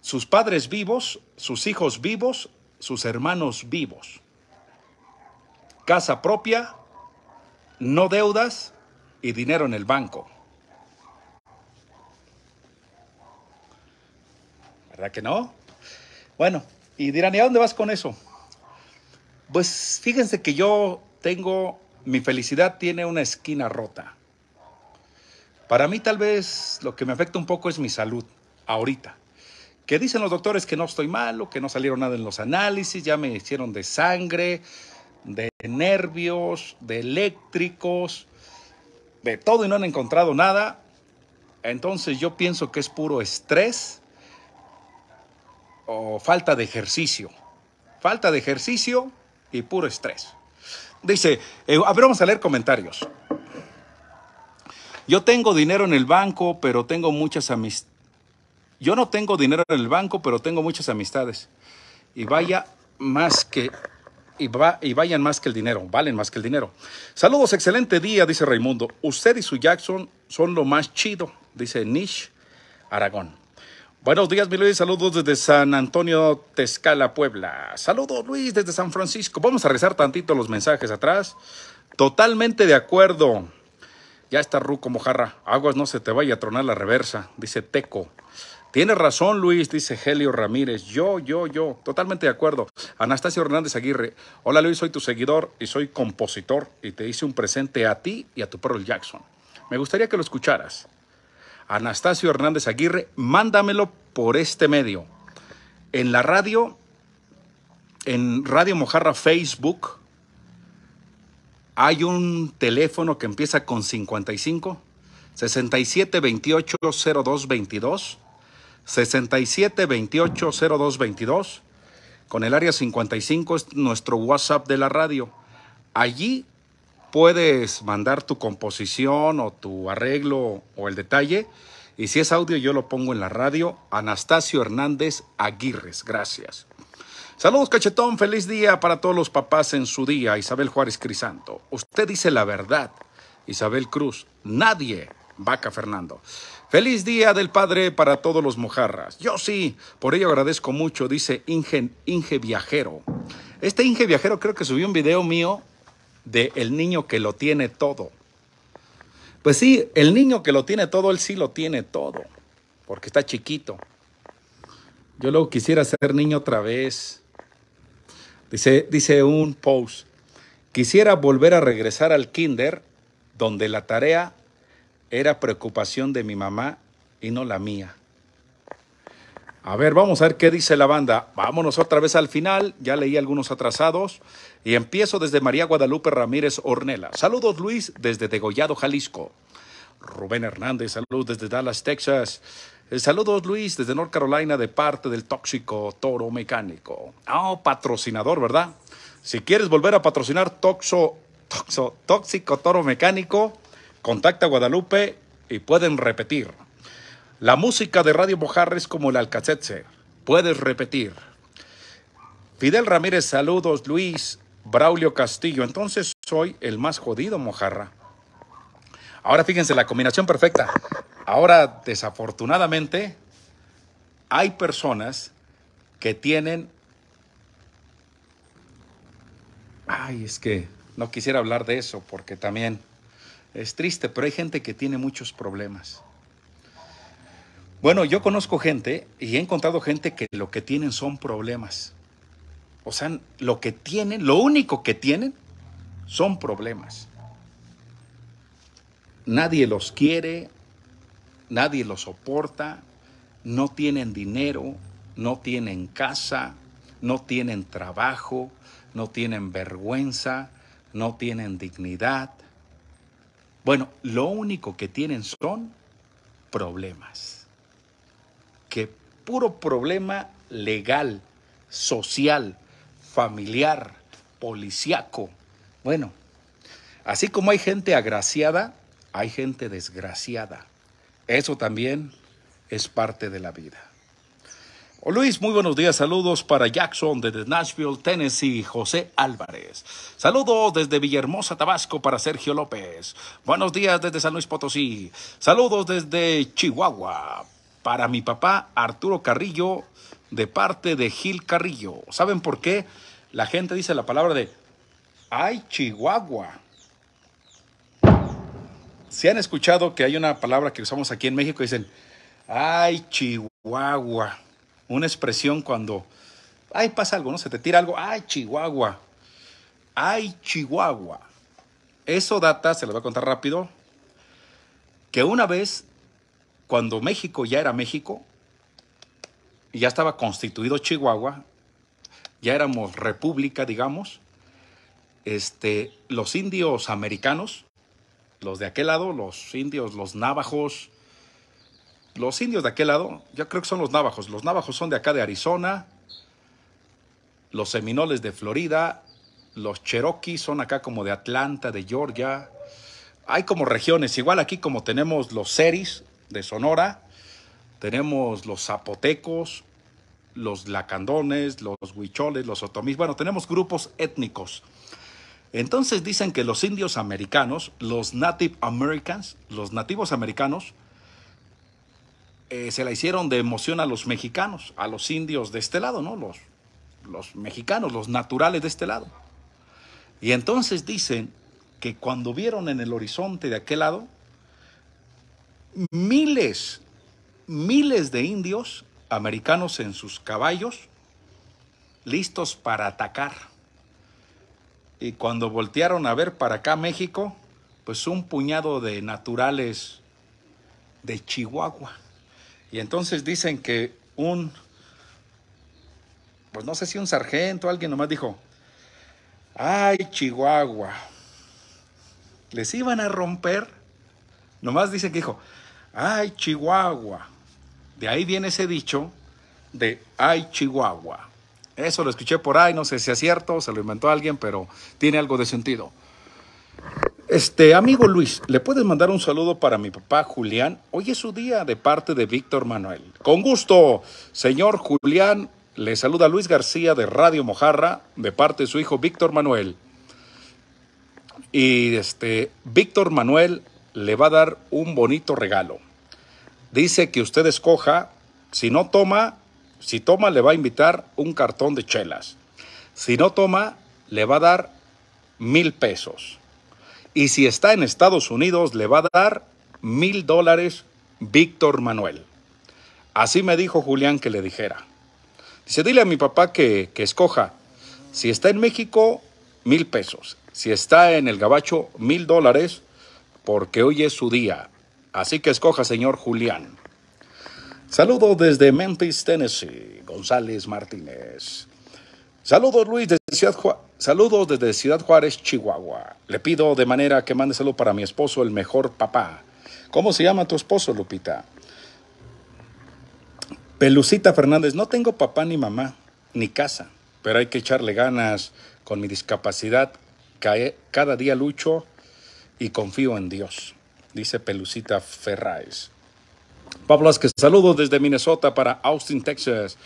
Sus padres vivos, sus hijos vivos, sus hermanos vivos. Casa propia, no deudas, y dinero en el banco. ¿Verdad que no? Bueno, y dirán, ¿y a dónde vas con eso? Pues fíjense que yo tengo, mi felicidad tiene una esquina rota. Para mí tal vez lo que me afecta un poco es mi salud, ahorita. Que dicen los doctores que no estoy malo, que no salieron nada en los análisis, ya me hicieron de sangre, de nervios, de eléctricos, todo y no han encontrado nada, entonces yo pienso que es puro estrés o falta de ejercicio. Falta de ejercicio y puro estrés. Dice, eh, a ver, vamos a leer comentarios. Yo tengo dinero en el banco, pero tengo muchas amistades. Yo no tengo dinero en el banco, pero tengo muchas amistades. Y vaya más que y, vayan más que el dinero, valen más que el dinero. Saludos, excelente día, dice Raimundo. Usted y su Jackson son lo más chido, dice Nish Aragón. Buenos días, mi Luis. Saludos desde San Antonio, Tezcala, Puebla. Saludos, Luis, desde San Francisco. Vamos a rezar tantito los mensajes atrás. Totalmente de acuerdo. Ya está Ruco Mojarra. Aguas no se te vaya a tronar la reversa, dice Teco. Tienes razón Luis, dice Helio Ramírez. Yo, yo, yo, totalmente de acuerdo. Anastasio Hernández Aguirre. Hola Luis, soy tu seguidor y soy compositor y te hice un presente a ti y a tu perro Jackson. Me gustaría que lo escucharas. Anastasio Hernández Aguirre, mándamelo por este medio. En la radio, en Radio Mojarra Facebook, hay un teléfono que empieza con 55 67 28 02 22 67 28 02 22. Con el área 55 es nuestro WhatsApp de la radio. Allí puedes mandar tu composición o tu arreglo o el detalle. Y si es audio, yo lo pongo en la radio. Anastasio Hernández Aguirres. Gracias. Saludos, cachetón. Feliz día para todos los papás en su día. Isabel Juárez Crisanto. Usted dice la verdad. Isabel Cruz. Nadie. Vaca Fernando. Feliz Día del Padre para todos los mojarras. Yo sí, por ello agradezco mucho, dice Inge, Inge Viajero. Este Inge Viajero creo que subió un video mío de El niño que lo tiene todo. Pues sí, el niño que lo tiene todo, él sí lo tiene todo, porque está chiquito. Yo luego quisiera ser niño otra vez. Dice, dice un post, quisiera volver a regresar al kinder donde la tarea era preocupación de mi mamá y no la mía. A ver, vamos a ver qué dice la banda. Vámonos otra vez al final. Ya leí algunos atrasados. Y empiezo desde María Guadalupe Ramírez Ornela. Saludos, Luis, desde Degollado, Jalisco. Rubén Hernández, saludos desde Dallas, Texas. Eh, saludos, Luis, desde North Carolina, de parte del tóxico Toro Mecánico. Ah, patrocinador, ¿verdad? Si quieres volver a patrocinar Toxo, Toxo, Tóxico Toro Mecánico, Contacta a Guadalupe y pueden repetir. La música de Radio Mojarra es como el alcacete. Puedes repetir. Fidel Ramírez, saludos. Luis Braulio Castillo. Entonces soy el más jodido, Mojarra. Ahora fíjense la combinación perfecta. Ahora, desafortunadamente, hay personas que tienen... Ay, es que no quisiera hablar de eso porque también es triste, pero hay gente que tiene muchos problemas. Bueno, yo conozco gente y he encontrado gente que lo que tienen son problemas. O sea, lo que tienen, lo único que tienen son problemas. Nadie los quiere, nadie los soporta, no tienen dinero, no tienen casa, no tienen trabajo, no tienen vergüenza, no tienen dignidad, bueno, lo único que tienen son problemas. Que puro problema legal, social, familiar, policíaco. Bueno, así como hay gente agraciada, hay gente desgraciada. Eso también es parte de la vida. Oh, Luis, muy buenos días. Saludos para Jackson desde Nashville, Tennessee, José Álvarez. Saludos desde Villahermosa, Tabasco para Sergio López. Buenos días desde San Luis Potosí. Saludos desde Chihuahua para mi papá Arturo Carrillo de parte de Gil Carrillo. ¿Saben por qué? La gente dice la palabra de ay Chihuahua. Si han escuchado que hay una palabra que usamos aquí en México, dicen ay Chihuahua una expresión cuando, ay, pasa algo, ¿no? Se te tira algo, ay, Chihuahua, ay, Chihuahua. Eso data, se lo voy a contar rápido, que una vez, cuando México ya era México, ya estaba constituido Chihuahua, ya éramos república, digamos, este, los indios americanos, los de aquel lado, los indios, los navajos, los indios de aquel lado, yo creo que son los navajos. Los navajos son de acá de Arizona, los seminoles de Florida, los cherokees son acá como de Atlanta, de Georgia. Hay como regiones, igual aquí como tenemos los seris de Sonora, tenemos los zapotecos, los lacandones, los huicholes, los otomís. Bueno, tenemos grupos étnicos. Entonces dicen que los indios americanos, los Native Americans, los nativos americanos, eh, se la hicieron de emoción a los mexicanos, a los indios de este lado, ¿no? Los, los mexicanos, los naturales de este lado. Y entonces dicen que cuando vieron en el horizonte de aquel lado, miles, miles de indios americanos en sus caballos, listos para atacar. Y cuando voltearon a ver para acá México, pues un puñado de naturales de Chihuahua y entonces dicen que un, pues no sé si un sargento, o alguien nomás dijo, ay Chihuahua, les iban a romper, nomás dicen que dijo, ay Chihuahua. De ahí viene ese dicho de ay Chihuahua. Eso lo escuché por ahí, no sé si es cierto, se lo inventó alguien, pero tiene algo de sentido. Este, amigo Luis, ¿le puedes mandar un saludo para mi papá Julián? Hoy es su día de parte de Víctor Manuel. Con gusto, señor Julián, le saluda Luis García de Radio Mojarra, de parte de su hijo Víctor Manuel. Y este, Víctor Manuel le va a dar un bonito regalo. Dice que usted escoja, si no toma, si toma le va a invitar un cartón de chelas. Si no toma, le va a dar mil pesos. Y si está en Estados Unidos, le va a dar mil dólares Víctor Manuel. Así me dijo Julián que le dijera. Dice, dile a mi papá que, escoja. Si está en México, mil pesos. Si está en el Gabacho, mil dólares, porque hoy es su día. Así que escoja, señor Julián. Saludo desde Memphis, Tennessee, González Martínez. Saludos Luis desde Ciudad Juárez. Saludos desde Ciudad Juárez, Chihuahua. Le pido de manera que mande saludo para mi esposo, el mejor papá. ¿Cómo se llama tu esposo, Lupita? Pelucita Fernández, no tengo papá ni mamá, ni casa, pero hay que echarle ganas. Con mi discapacidad, cada día lucho y confío en Dios, dice Pelucita Ferráez. Pablo que saludos desde Minnesota para Austin, Texas.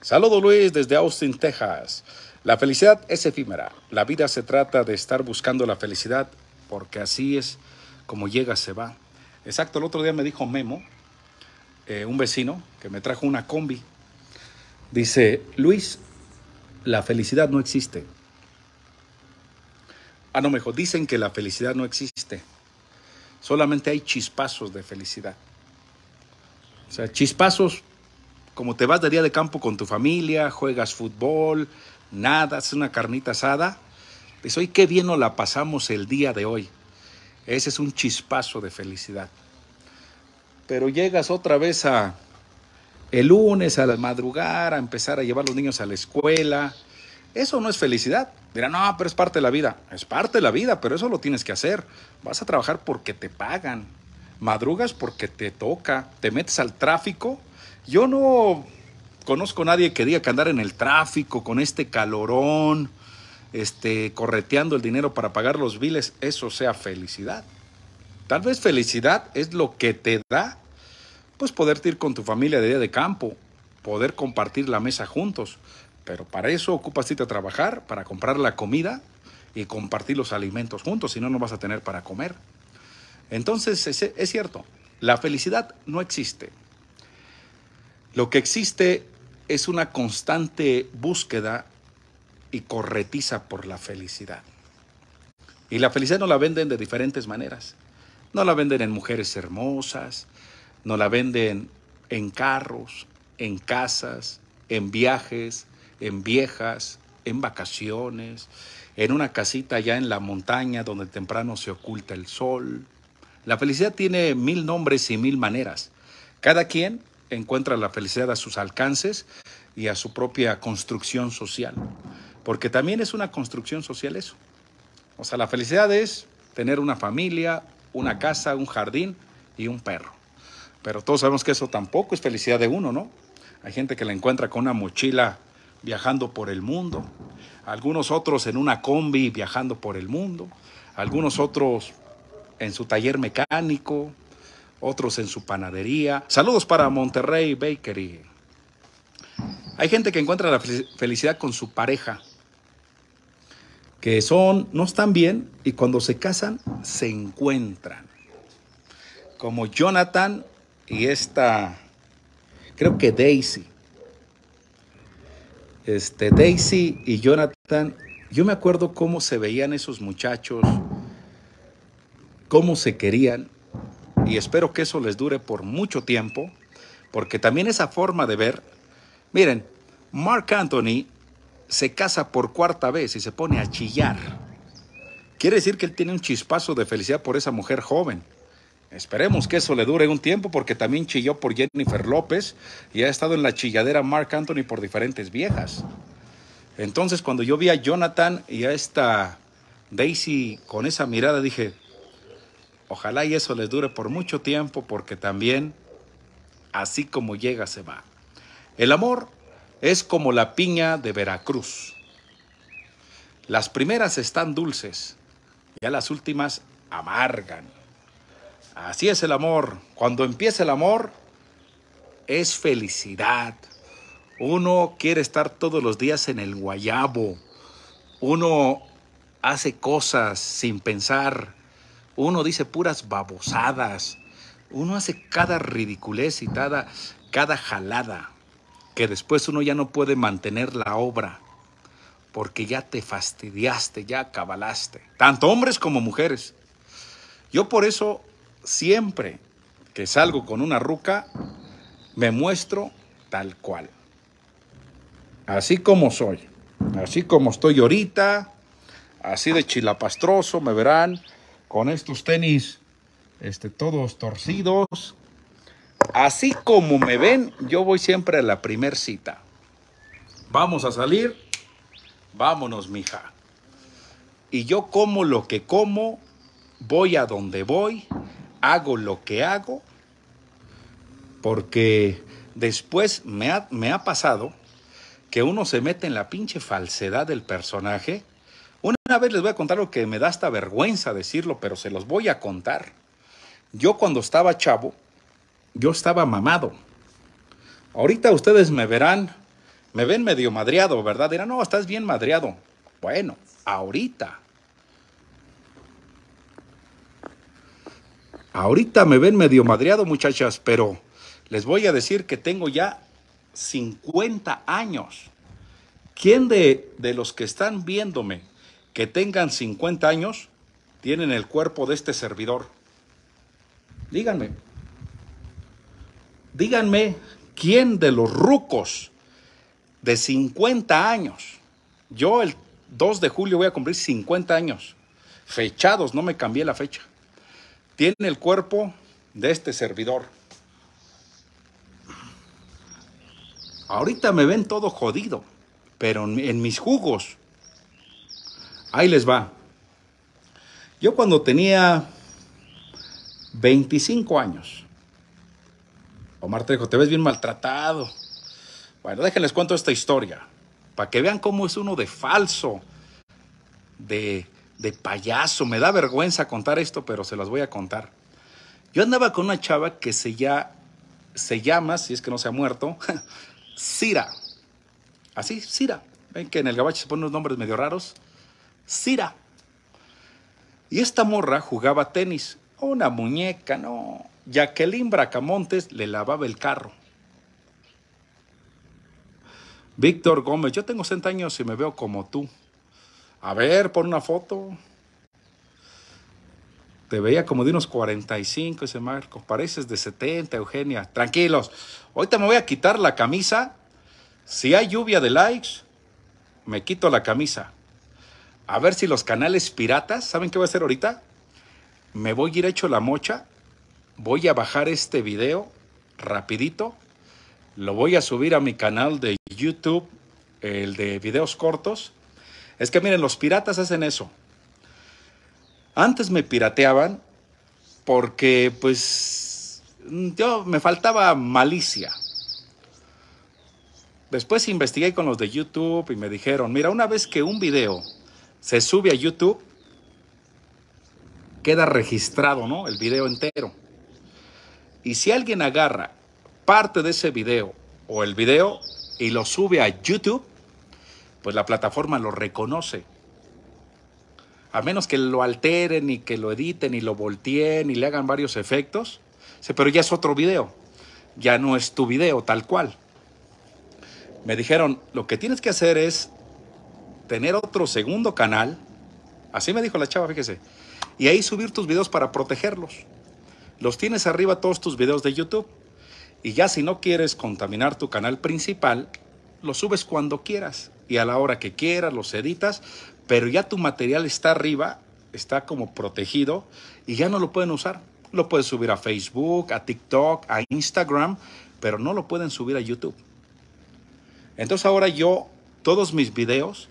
Saludo Luis desde Austin, Texas. La felicidad es efímera. La vida se trata de estar buscando la felicidad porque así es como llega, se va. Exacto, el otro día me dijo Memo, eh, un vecino, que me trajo una combi. Dice, Luis, la felicidad no existe. Ah, no, mejor, dicen que la felicidad no existe. Solamente hay chispazos de felicidad. O sea, chispazos como te vas de día de campo con tu familia, juegas fútbol, nada, es una carnita asada, pues hoy qué bien nos la pasamos el día de hoy. Ese es un chispazo de felicidad. Pero llegas otra vez a el lunes a madrugar a empezar a llevar a los niños a la escuela. Eso no es felicidad. Dirán, no, pero es parte de la vida. Es parte de la vida, pero eso lo tienes que hacer. Vas a trabajar porque te pagan. Madrugas porque te toca. Te metes al tráfico yo no conozco a nadie que diga que andar en el tráfico con este calorón, este, correteando el dinero para pagar los biles, eso sea felicidad. Tal vez felicidad es lo que te da, pues poderte ir con tu familia de día de campo, poder compartir la mesa juntos, pero para eso ocupas a trabajar, para comprar la comida y compartir los alimentos juntos, si no, no vas a tener para comer. Entonces, es, es cierto, la felicidad no existe. Lo que existe es una constante búsqueda y corretiza por la felicidad. Y la felicidad no la venden de diferentes maneras. No la venden en mujeres hermosas, no la venden en carros, en casas, en viajes, en viejas, en vacaciones, en una casita allá en la montaña donde temprano se oculta el sol. La felicidad tiene mil nombres y mil maneras. Cada quien encuentra la felicidad a sus alcances y a su propia construcción social. Porque también es una construcción social eso. O sea, la felicidad es tener una familia, una casa, un jardín y un perro. Pero todos sabemos que eso tampoco es felicidad de uno, ¿no? Hay gente que la encuentra con una mochila viajando por el mundo, algunos otros en una combi viajando por el mundo, algunos otros en su taller mecánico, otros en su panadería. Saludos para Monterrey Bakery. Hay gente que encuentra la felicidad con su pareja, que son, no están bien y cuando se casan se encuentran. Como Jonathan y esta, creo que Daisy. Este, Daisy y Jonathan, yo me acuerdo cómo se veían esos muchachos, cómo se querían y espero que eso les dure por mucho tiempo, porque también esa forma de ver, miren, Mark Anthony se casa por cuarta vez y se pone a chillar. Quiere decir que él tiene un chispazo de felicidad por esa mujer joven. Esperemos que eso le dure un tiempo porque también chilló por Jennifer López y ha estado en la chilladera Mark Anthony por diferentes viejas. Entonces cuando yo vi a Jonathan y a esta Daisy con esa mirada dije, Ojalá y eso les dure por mucho tiempo porque también así como llega se va. El amor es como la piña de Veracruz. Las primeras están dulces, ya las últimas amargan. Así es el amor. Cuando empieza el amor, es felicidad. Uno quiere estar todos los días en el guayabo. Uno hace cosas sin pensar uno dice puras babosadas, uno hace cada ridiculez y cada, jalada, que después uno ya no puede mantener la obra, porque ya te fastidiaste, ya cabalaste, tanto hombres como mujeres. Yo por eso siempre que salgo con una ruca, me muestro tal cual. Así como soy, así como estoy ahorita, así de chilapastroso, me verán con estos tenis este, todos torcidos. Así como me ven, yo voy siempre a la primer cita. Vamos a salir, vámonos, mija. Y yo como lo que como, voy a donde voy, hago lo que hago, porque después me ha, me ha pasado que uno se mete en la pinche falsedad del personaje una vez les voy a contar lo que me da hasta vergüenza decirlo, pero se los voy a contar. Yo cuando estaba chavo, yo estaba mamado. Ahorita ustedes me verán, me ven medio madriado, ¿verdad? Dirán, no, estás bien madriado. Bueno, ahorita. Ahorita me ven medio madreado, muchachas, pero les voy a decir que tengo ya 50 años. ¿Quién de, de los que están viéndome que tengan 50 años tienen el cuerpo de este servidor. Díganme, díganme quién de los rucos de 50 años, yo el 2 de julio voy a cumplir 50 años, fechados, no me cambié la fecha, tiene el cuerpo de este servidor. Ahorita me ven todo jodido, pero en mis jugos Ahí les va. Yo cuando tenía 25 años, Omar te dijo, te ves bien maltratado. Bueno, déjenles cuento esta historia, para que vean cómo es uno de falso, de, payaso. Me da vergüenza contar esto, pero se las voy a contar. Yo andaba con una chava que se, ya, se llama, si es que no se ha muerto, Cira. Así, Cira. Ven que en el gabacho se ponen unos nombres medio raros. Sira. Y esta morra jugaba tenis. Una muñeca, no. Jacqueline Bracamontes le lavaba el carro. Víctor Gómez, yo tengo 60 años y me veo como tú. A ver, pon una foto. Te veía como de unos 45 ese Marco. Pareces de 70, Eugenia. Tranquilos. Ahorita me voy a quitar la camisa. Si hay lluvia de likes, me quito la camisa a ver si los canales piratas, ¿saben qué voy a hacer ahorita? Me voy a ir hecho la mocha, voy a bajar este video rapidito, lo voy a subir a mi canal de YouTube, el de videos cortos. Es que miren, los piratas hacen eso. Antes me pirateaban porque pues yo me faltaba malicia. Después investigué con los de YouTube y me dijeron, mira, una vez que un video se sube a YouTube, queda registrado, ¿no? El video entero. Y si alguien agarra parte de ese video o el video y lo sube a YouTube, pues la plataforma lo reconoce. A menos que lo alteren y que lo editen y lo volteen y le hagan varios efectos, pero ya es otro video, ya no es tu video tal cual. Me dijeron, lo que tienes que hacer es tener otro segundo canal, así me dijo la chava, fíjese, y ahí subir tus videos para protegerlos. Los tienes arriba todos tus videos de YouTube. Y ya si no quieres contaminar tu canal principal, los subes cuando quieras y a la hora que quieras, los editas, pero ya tu material está arriba, está como protegido y ya no lo pueden usar. Lo puedes subir a Facebook, a TikTok, a Instagram, pero no lo pueden subir a YouTube. Entonces ahora yo, todos mis videos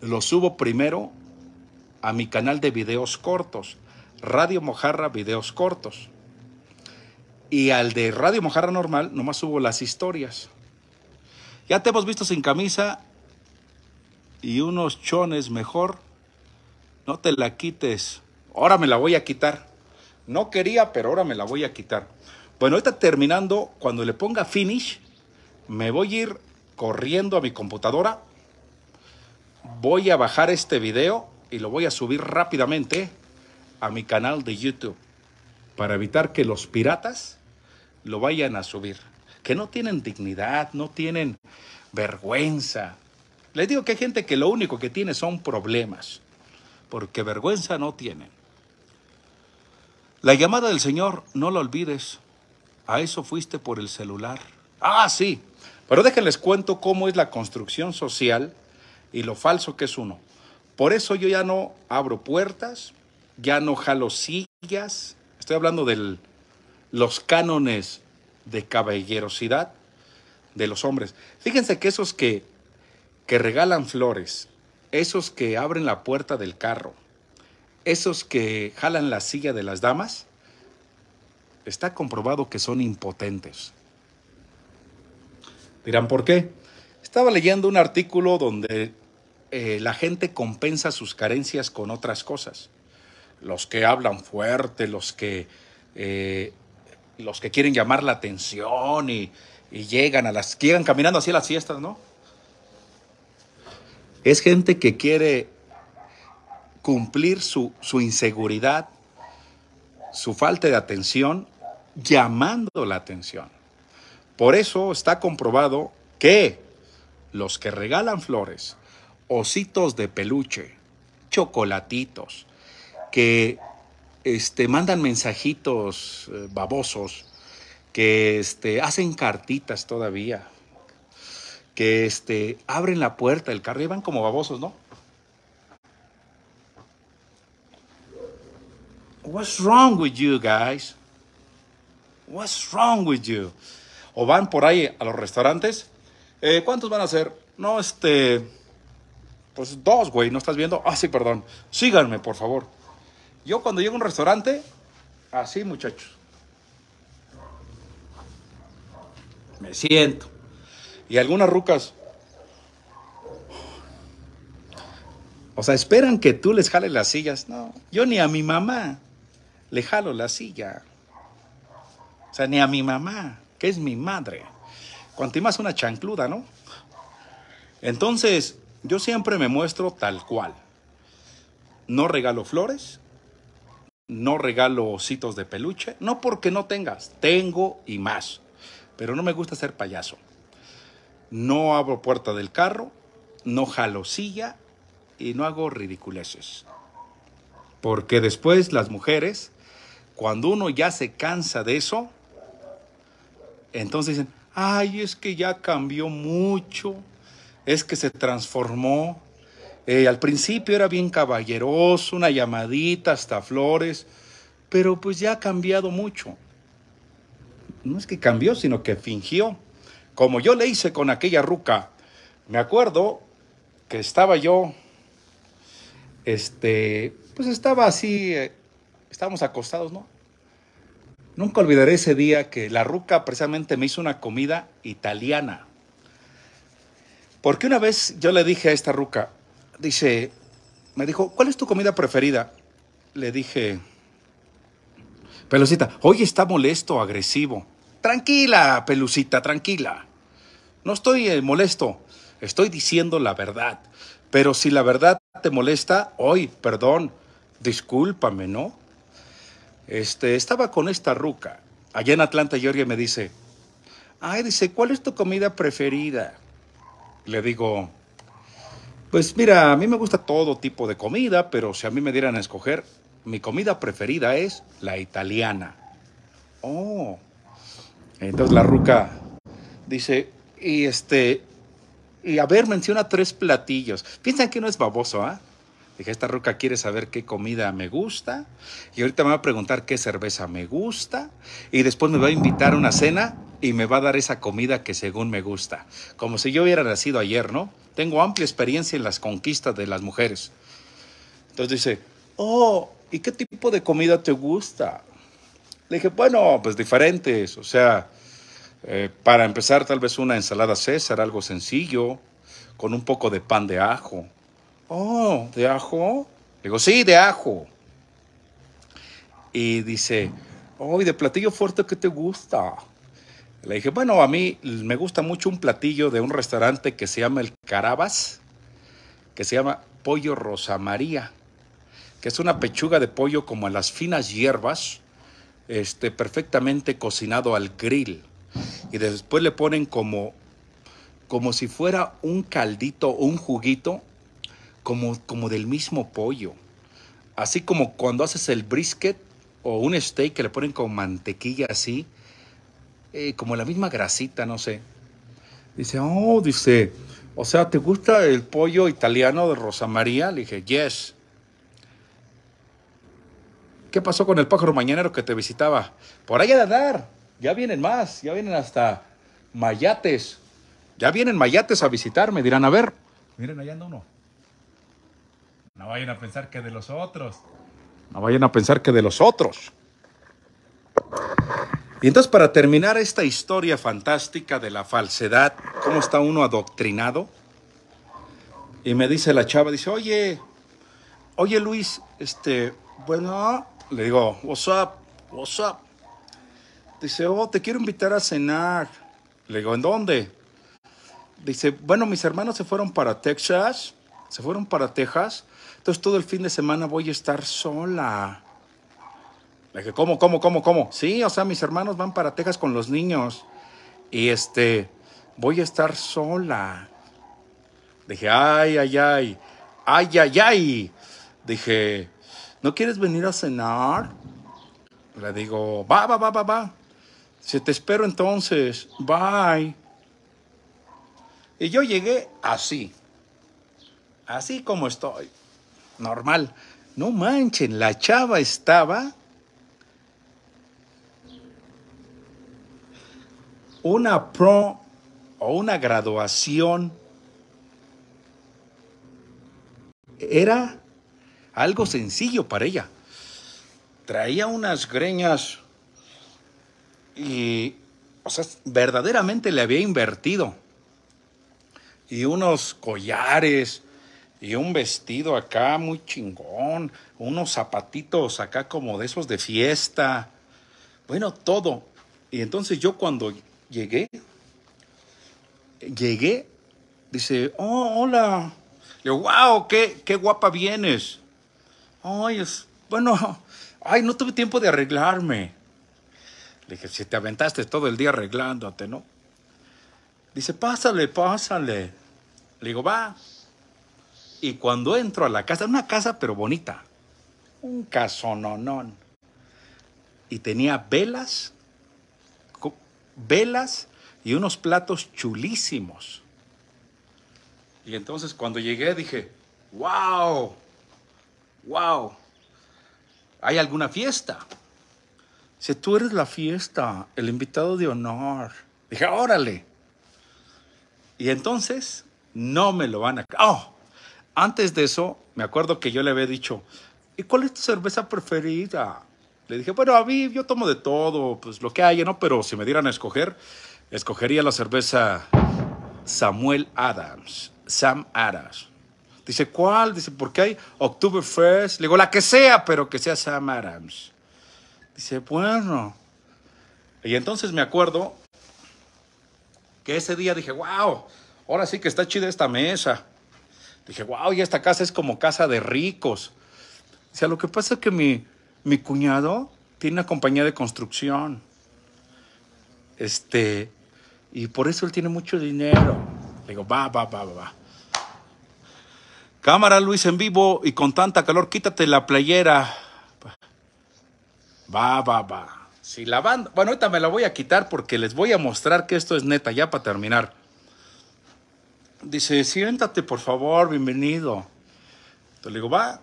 lo subo primero a mi canal de videos cortos, Radio Mojarra Videos Cortos. Y al de Radio Mojarra Normal, nomás subo las historias. Ya te hemos visto sin camisa y unos chones mejor. No te la quites. Ahora me la voy a quitar. No quería, pero ahora me la voy a quitar. Bueno, ahorita terminando, cuando le ponga finish, me voy a ir corriendo a mi computadora voy a bajar este video y lo voy a subir rápidamente a mi canal de YouTube para evitar que los piratas lo vayan a subir. Que no tienen dignidad, no tienen vergüenza. Les digo que hay gente que lo único que tiene son problemas, porque vergüenza no tienen. La llamada del Señor, no la olvides. A eso fuiste por el celular. Ah, sí. Pero déjenles cuento cómo es la construcción social y lo falso que es uno. Por eso yo ya no abro puertas, ya no jalo sillas. Estoy hablando de los cánones de caballerosidad de los hombres. Fíjense que esos que, que regalan flores, esos que abren la puerta del carro, esos que jalan la silla de las damas, está comprobado que son impotentes. Dirán, ¿por qué? Estaba leyendo un artículo donde eh, la gente compensa sus carencias con otras cosas. Los que hablan fuerte, los que, eh, los que quieren llamar la atención y, llegan a las, llegan caminando hacia las fiestas, ¿no? Es gente que quiere cumplir su, su inseguridad, su falta de atención, llamando la atención. Por eso está comprobado que los que regalan flores, ositos de peluche, chocolatitos, que este, mandan mensajitos eh, babosos, que este, hacen cartitas todavía, que este, abren la puerta del carro y van como babosos, ¿no? What's wrong with you guys? What's wrong with you? O van por ahí a los restaurantes eh, ¿Cuántos van a ser? No, este. Pues dos, güey, ¿no estás viendo? Ah, sí, perdón. Síganme, por favor. Yo cuando llego a un restaurante, así, muchachos. Me siento. Y algunas rucas. O sea, esperan que tú les jales las sillas. No, yo ni a mi mamá le jalo la silla. O sea, ni a mi mamá, que es mi madre cuanto más una chancluda, ¿no? Entonces, yo siempre me muestro tal cual. No regalo flores, no regalo ositos de peluche, no porque no tengas, tengo y más. Pero no me gusta ser payaso. No abro puerta del carro, no jalo silla y no hago ridiculeces. Porque después las mujeres, cuando uno ya se cansa de eso, entonces dicen, ay, es que ya cambió mucho, es que se transformó. Eh, al principio era bien caballeroso, una llamadita, hasta flores, pero pues ya ha cambiado mucho. No es que cambió, sino que fingió. Como yo le hice con aquella ruca. Me acuerdo que estaba yo, este, pues estaba así, eh, estábamos acostados, ¿no? Nunca olvidaré ese día que la ruca precisamente me hizo una comida italiana. Porque una vez yo le dije a esta ruca, dice, me dijo, ¿cuál es tu comida preferida? Le dije, Pelucita, hoy está molesto, agresivo. Tranquila, Pelucita, tranquila. No estoy eh, molesto, estoy diciendo la verdad. Pero si la verdad te molesta, hoy, perdón, discúlpame, ¿no? Este, estaba con esta ruca. Allá en Atlanta, Georgia, me dice, ay, dice, ¿cuál es tu comida preferida? Le digo, pues mira, a mí me gusta todo tipo de comida, pero si a mí me dieran a escoger, mi comida preferida es la italiana. Oh. Entonces la ruca dice, y este, y a ver, menciona tres platillos. Piensan que no es baboso, ¿ah? Dije, esta roca quiere saber qué comida me gusta. Y ahorita me va a preguntar qué cerveza me gusta. Y después me va a invitar a una cena y me va a dar esa comida que según me gusta. Como si yo hubiera nacido ayer, ¿no? Tengo amplia experiencia en las conquistas de las mujeres. Entonces dice, oh, ¿y qué tipo de comida te gusta? Le dije, bueno, pues diferentes. O sea, eh, para empezar tal vez una ensalada César, algo sencillo, con un poco de pan de ajo oh, ¿de ajo? Le digo, sí, de ajo. Y dice, oh, de platillo fuerte qué te gusta? Le dije, bueno, a mí me gusta mucho un platillo de un restaurante que se llama El Carabas, que se llama Pollo Rosa María, que es una pechuga de pollo como a las finas hierbas, este, perfectamente cocinado al grill. Y después le ponen como, como si fuera un caldito un juguito como, del mismo pollo. Así como cuando haces el brisket o un steak que le ponen con mantequilla así, eh, como la misma grasita, no sé. Dice, oh, dice, o sea, ¿te gusta el pollo italiano de Rosa María? Le dije, yes. ¿Qué pasó con el pájaro mañanero que te visitaba? Por allá de andar. Ya vienen más, ya vienen hasta Mayates. Ya vienen Mayates a visitarme, dirán, a ver. Miren, allá anda uno. No vayan a pensar que de los otros. No vayan a pensar que de los otros. Y entonces para terminar esta historia fantástica de la falsedad, ¿cómo está uno adoctrinado? Y me dice la chava, dice, oye, oye Luis, este, bueno, le digo, what's up, what's up. Dice, oh, te quiero invitar a cenar. Le digo, ¿en dónde? Dice, bueno, mis hermanos se fueron para Texas, se fueron para Texas todo el fin de semana voy a estar sola. Le dije, ¿cómo, cómo, cómo, cómo? Sí, o sea, mis hermanos van para Texas con los niños. Y este, voy a estar sola. Dije, ay, ay, ay, ay, ay, ay. Dije, ¿no quieres venir a cenar? Le digo, va, va, va, va, va. Si te espero entonces, bye. Y yo llegué así, así como estoy normal. No manchen, la chava estaba una pro o una graduación era algo sencillo para ella. Traía unas greñas y, o sea, verdaderamente le había invertido. Y unos collares y un vestido acá muy chingón, unos zapatitos acá como de esos de fiesta, bueno, todo. Y entonces yo cuando llegué, llegué, dice, oh, hola. Yo, wow, qué, qué guapa vienes. Ay, bueno, ay, no tuve tiempo de arreglarme. Le dije, si te aventaste todo el día arreglándote, ¿no? Dice, pásale, pásale. Le digo, va. Y cuando entro a la casa, una casa pero bonita, un casononón. Y tenía velas, velas y unos platos chulísimos. Y entonces cuando llegué dije, wow, wow, ¿hay alguna fiesta? Dice, tú eres la fiesta, el invitado de honor. Dije, órale. Y entonces, no me lo van a... ¡Oh! Antes de eso, me acuerdo que yo le había dicho, ¿y cuál es tu cerveza preferida? Le dije, bueno, a mí yo tomo de todo, pues lo que haya, ¿no? Pero si me dieran a escoger, escogería la cerveza Samuel Adams, Sam Adams. Dice, ¿cuál? Dice, ¿por qué hay Oktoberfest? Le digo, la que sea, pero que sea Sam Adams. Dice, bueno. Y entonces me acuerdo que ese día dije, wow, ahora sí que está chida esta mesa. Dije, wow, y esta casa es como casa de ricos. O sea, lo que pasa es que mi, mi cuñado tiene una compañía de construcción. Este, y por eso él tiene mucho dinero. Le digo, va, va, va, va, va. Cámara Luis en vivo y con tanta calor, quítate la playera. Va, va, va. Si la banda. Bueno, ahorita me la voy a quitar porque les voy a mostrar que esto es neta, ya para terminar dice, siéntate por favor, bienvenido. Entonces le digo, va.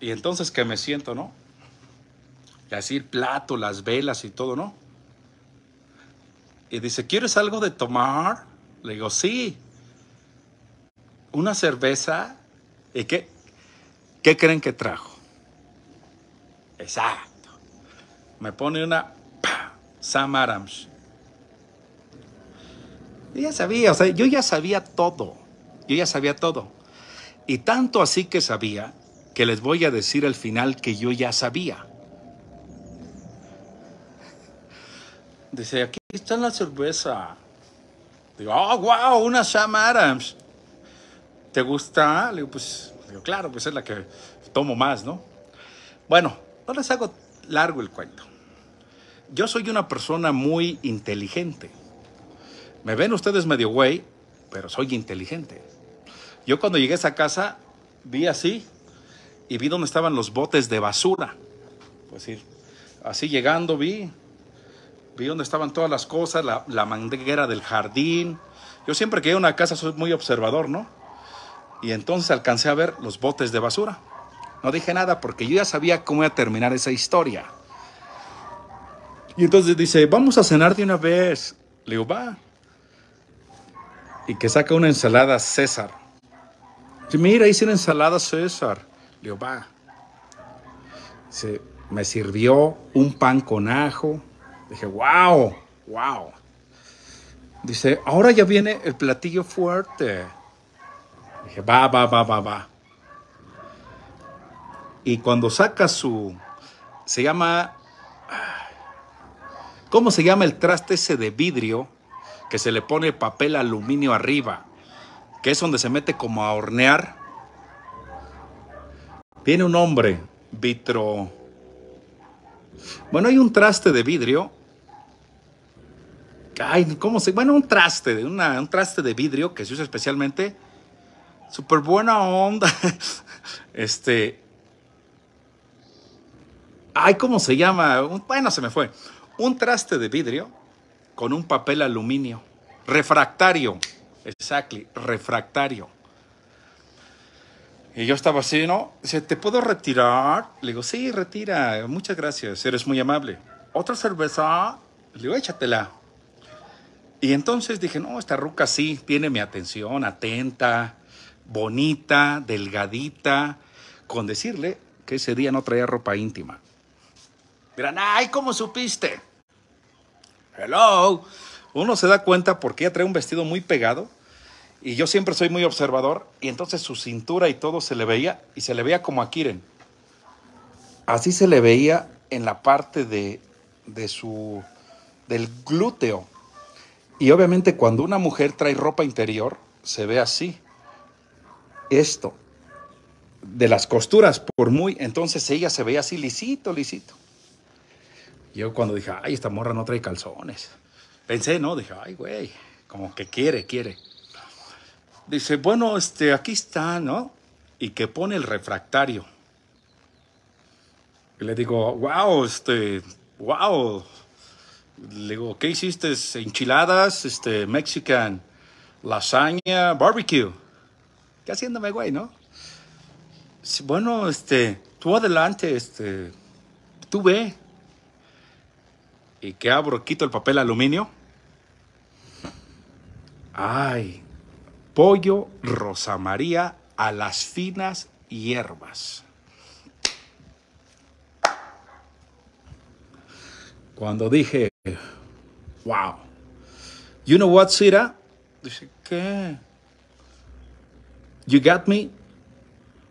Y entonces que me siento, ¿no? Y así el plato, las velas y todo, ¿no? Y dice, ¿quieres algo de tomar? Le digo, sí. Una cerveza. ¿Y qué? ¿Qué creen que trajo? Exacto. Me pone una Sam Adams. Yo ya sabía, o sea, yo ya sabía todo. Yo ya sabía todo. Y tanto así que sabía que les voy a decir al final que yo ya sabía. Dice, aquí está la cerveza. Digo, oh, wow, una Sam Adams. ¿Te gusta? Le digo, pues, claro, pues es la que tomo más, ¿no? Bueno, no les hago largo el cuento. Yo soy una persona muy inteligente. Me ven ustedes medio güey, pero soy inteligente. Yo cuando llegué a esa casa vi así y vi dónde estaban los botes de basura. Pues así llegando vi, vi dónde estaban todas las cosas, la, la manguera del jardín. Yo siempre que voy una casa soy muy observador, ¿no? Y entonces alcancé a ver los botes de basura. No dije nada porque yo ya sabía cómo iba a terminar esa historia. Y entonces dice, vamos a cenar de una vez. Le digo, va y que saca una ensalada César. Dice, mira, hice una ensalada César. Le va. Dice, me sirvió un pan con ajo. Dije, wow, wow. Dice, ahora ya viene el platillo fuerte. Dije, va, va, va, va, va. Y cuando saca su, se llama, ¿cómo se llama el traste ese de vidrio que se le pone papel aluminio arriba, que es donde se mete como a hornear. Tiene un hombre, vitro. Bueno, hay un traste de vidrio. Ay, ¿cómo se? Bueno, un traste, de un traste de vidrio que se usa especialmente. Súper buena onda. Este. Ay, ¿cómo se llama? Bueno, se me fue. Un traste de vidrio con un papel aluminio. Refractario. exacto, refractario. Y yo estaba así, ¿no? Dice, ¿te puedo retirar? Le digo, sí, retira. Muchas gracias, eres muy amable. ¿Otra cerveza? Le digo, échatela. Y entonces dije, no, esta ruca sí, tiene mi atención, atenta, bonita, delgadita, con decirle que ese día no traía ropa íntima. Dirán, ay, ¿cómo supiste? hello, uno se da cuenta porque ella trae un vestido muy pegado y yo siempre soy muy observador y entonces su cintura y todo se le veía y se le veía como a Kiren. Así se le veía en la parte de, su, del glúteo. Y obviamente cuando una mujer trae ropa interior, se ve así. Esto, de las costuras, por muy, entonces ella se veía así lisito, lisito. Yo cuando dije, ay, esta morra no trae calzones. Pensé, ¿no? Dije, ay, güey, como que quiere, quiere. Dice, bueno, este, aquí está, ¿no? Y que pone el refractario. Y le digo, wow, este, wow. Le digo, ¿qué hiciste? Enchiladas, este, mexican, lasaña, barbecue. ¿Qué haciéndome, güey, no? Bueno, este, tú adelante, este, tú ve y que abro, quito el papel aluminio. Ay, pollo Rosa María a las finas hierbas. Cuando dije, wow, you know what, Sira? Dice, ¿qué? You got me,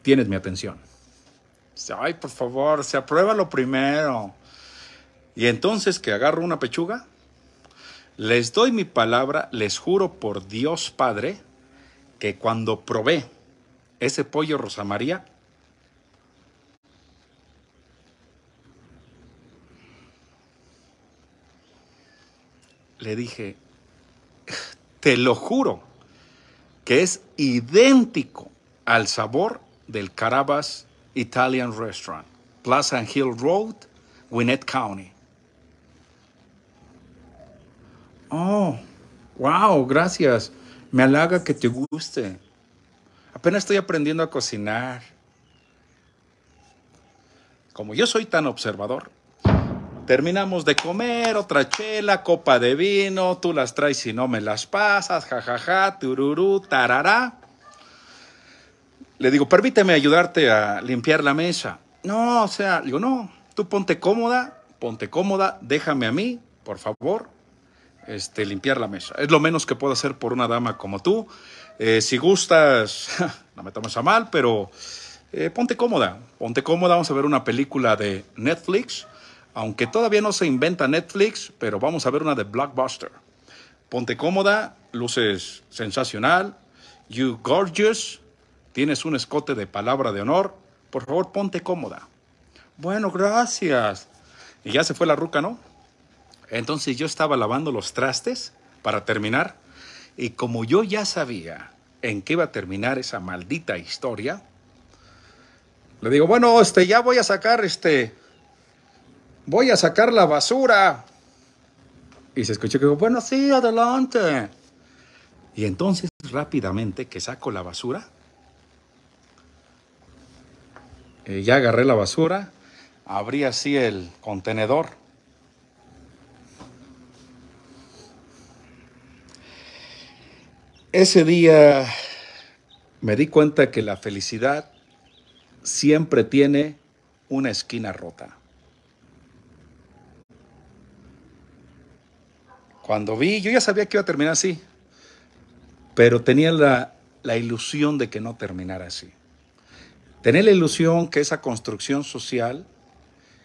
tienes mi atención. ay, por favor, se aprueba lo primero. Y entonces que agarro una pechuga, les doy mi palabra, les juro por Dios Padre, que cuando probé ese pollo Rosa María, le dije, te lo juro, que es idéntico al sabor del Carabas Italian Restaurant, Plaza Hill Road, Winnet County. Oh, wow, gracias. Me halaga que te guste. Apenas estoy aprendiendo a cocinar. Como yo soy tan observador, terminamos de comer, otra chela, copa de vino, tú las traes y no me las pasas, jajaja, ja, tururú, tarará. Le digo, permíteme ayudarte a limpiar la mesa. No, o sea, digo, no, tú ponte cómoda, ponte cómoda, déjame a mí, por favor, este, limpiar la mesa. Es lo menos que puedo hacer por una dama como tú. Eh, si gustas, no me tomes a mal, pero eh, ponte cómoda. Ponte cómoda, vamos a ver una película de Netflix. Aunque todavía no se inventa Netflix, pero vamos a ver una de Blockbuster. Ponte cómoda, luces sensacional, you gorgeous, tienes un escote de palabra de honor, por favor ponte cómoda. Bueno, gracias. Y ya se fue la ruca, ¿no? Entonces yo estaba lavando los trastes para terminar y como yo ya sabía en qué iba a terminar esa maldita historia, le digo, bueno, este, ya voy a sacar, este, voy a sacar la basura. Y se escuchó que bueno, sí, adelante. Y entonces rápidamente que saco la basura, eh, ya agarré la basura, abrí así el contenedor Ese día me di cuenta que la felicidad siempre tiene una esquina rota. Cuando vi, yo ya sabía que iba a terminar así, pero tenía la, ilusión de que no terminara así. Tenía la ilusión que esa construcción social,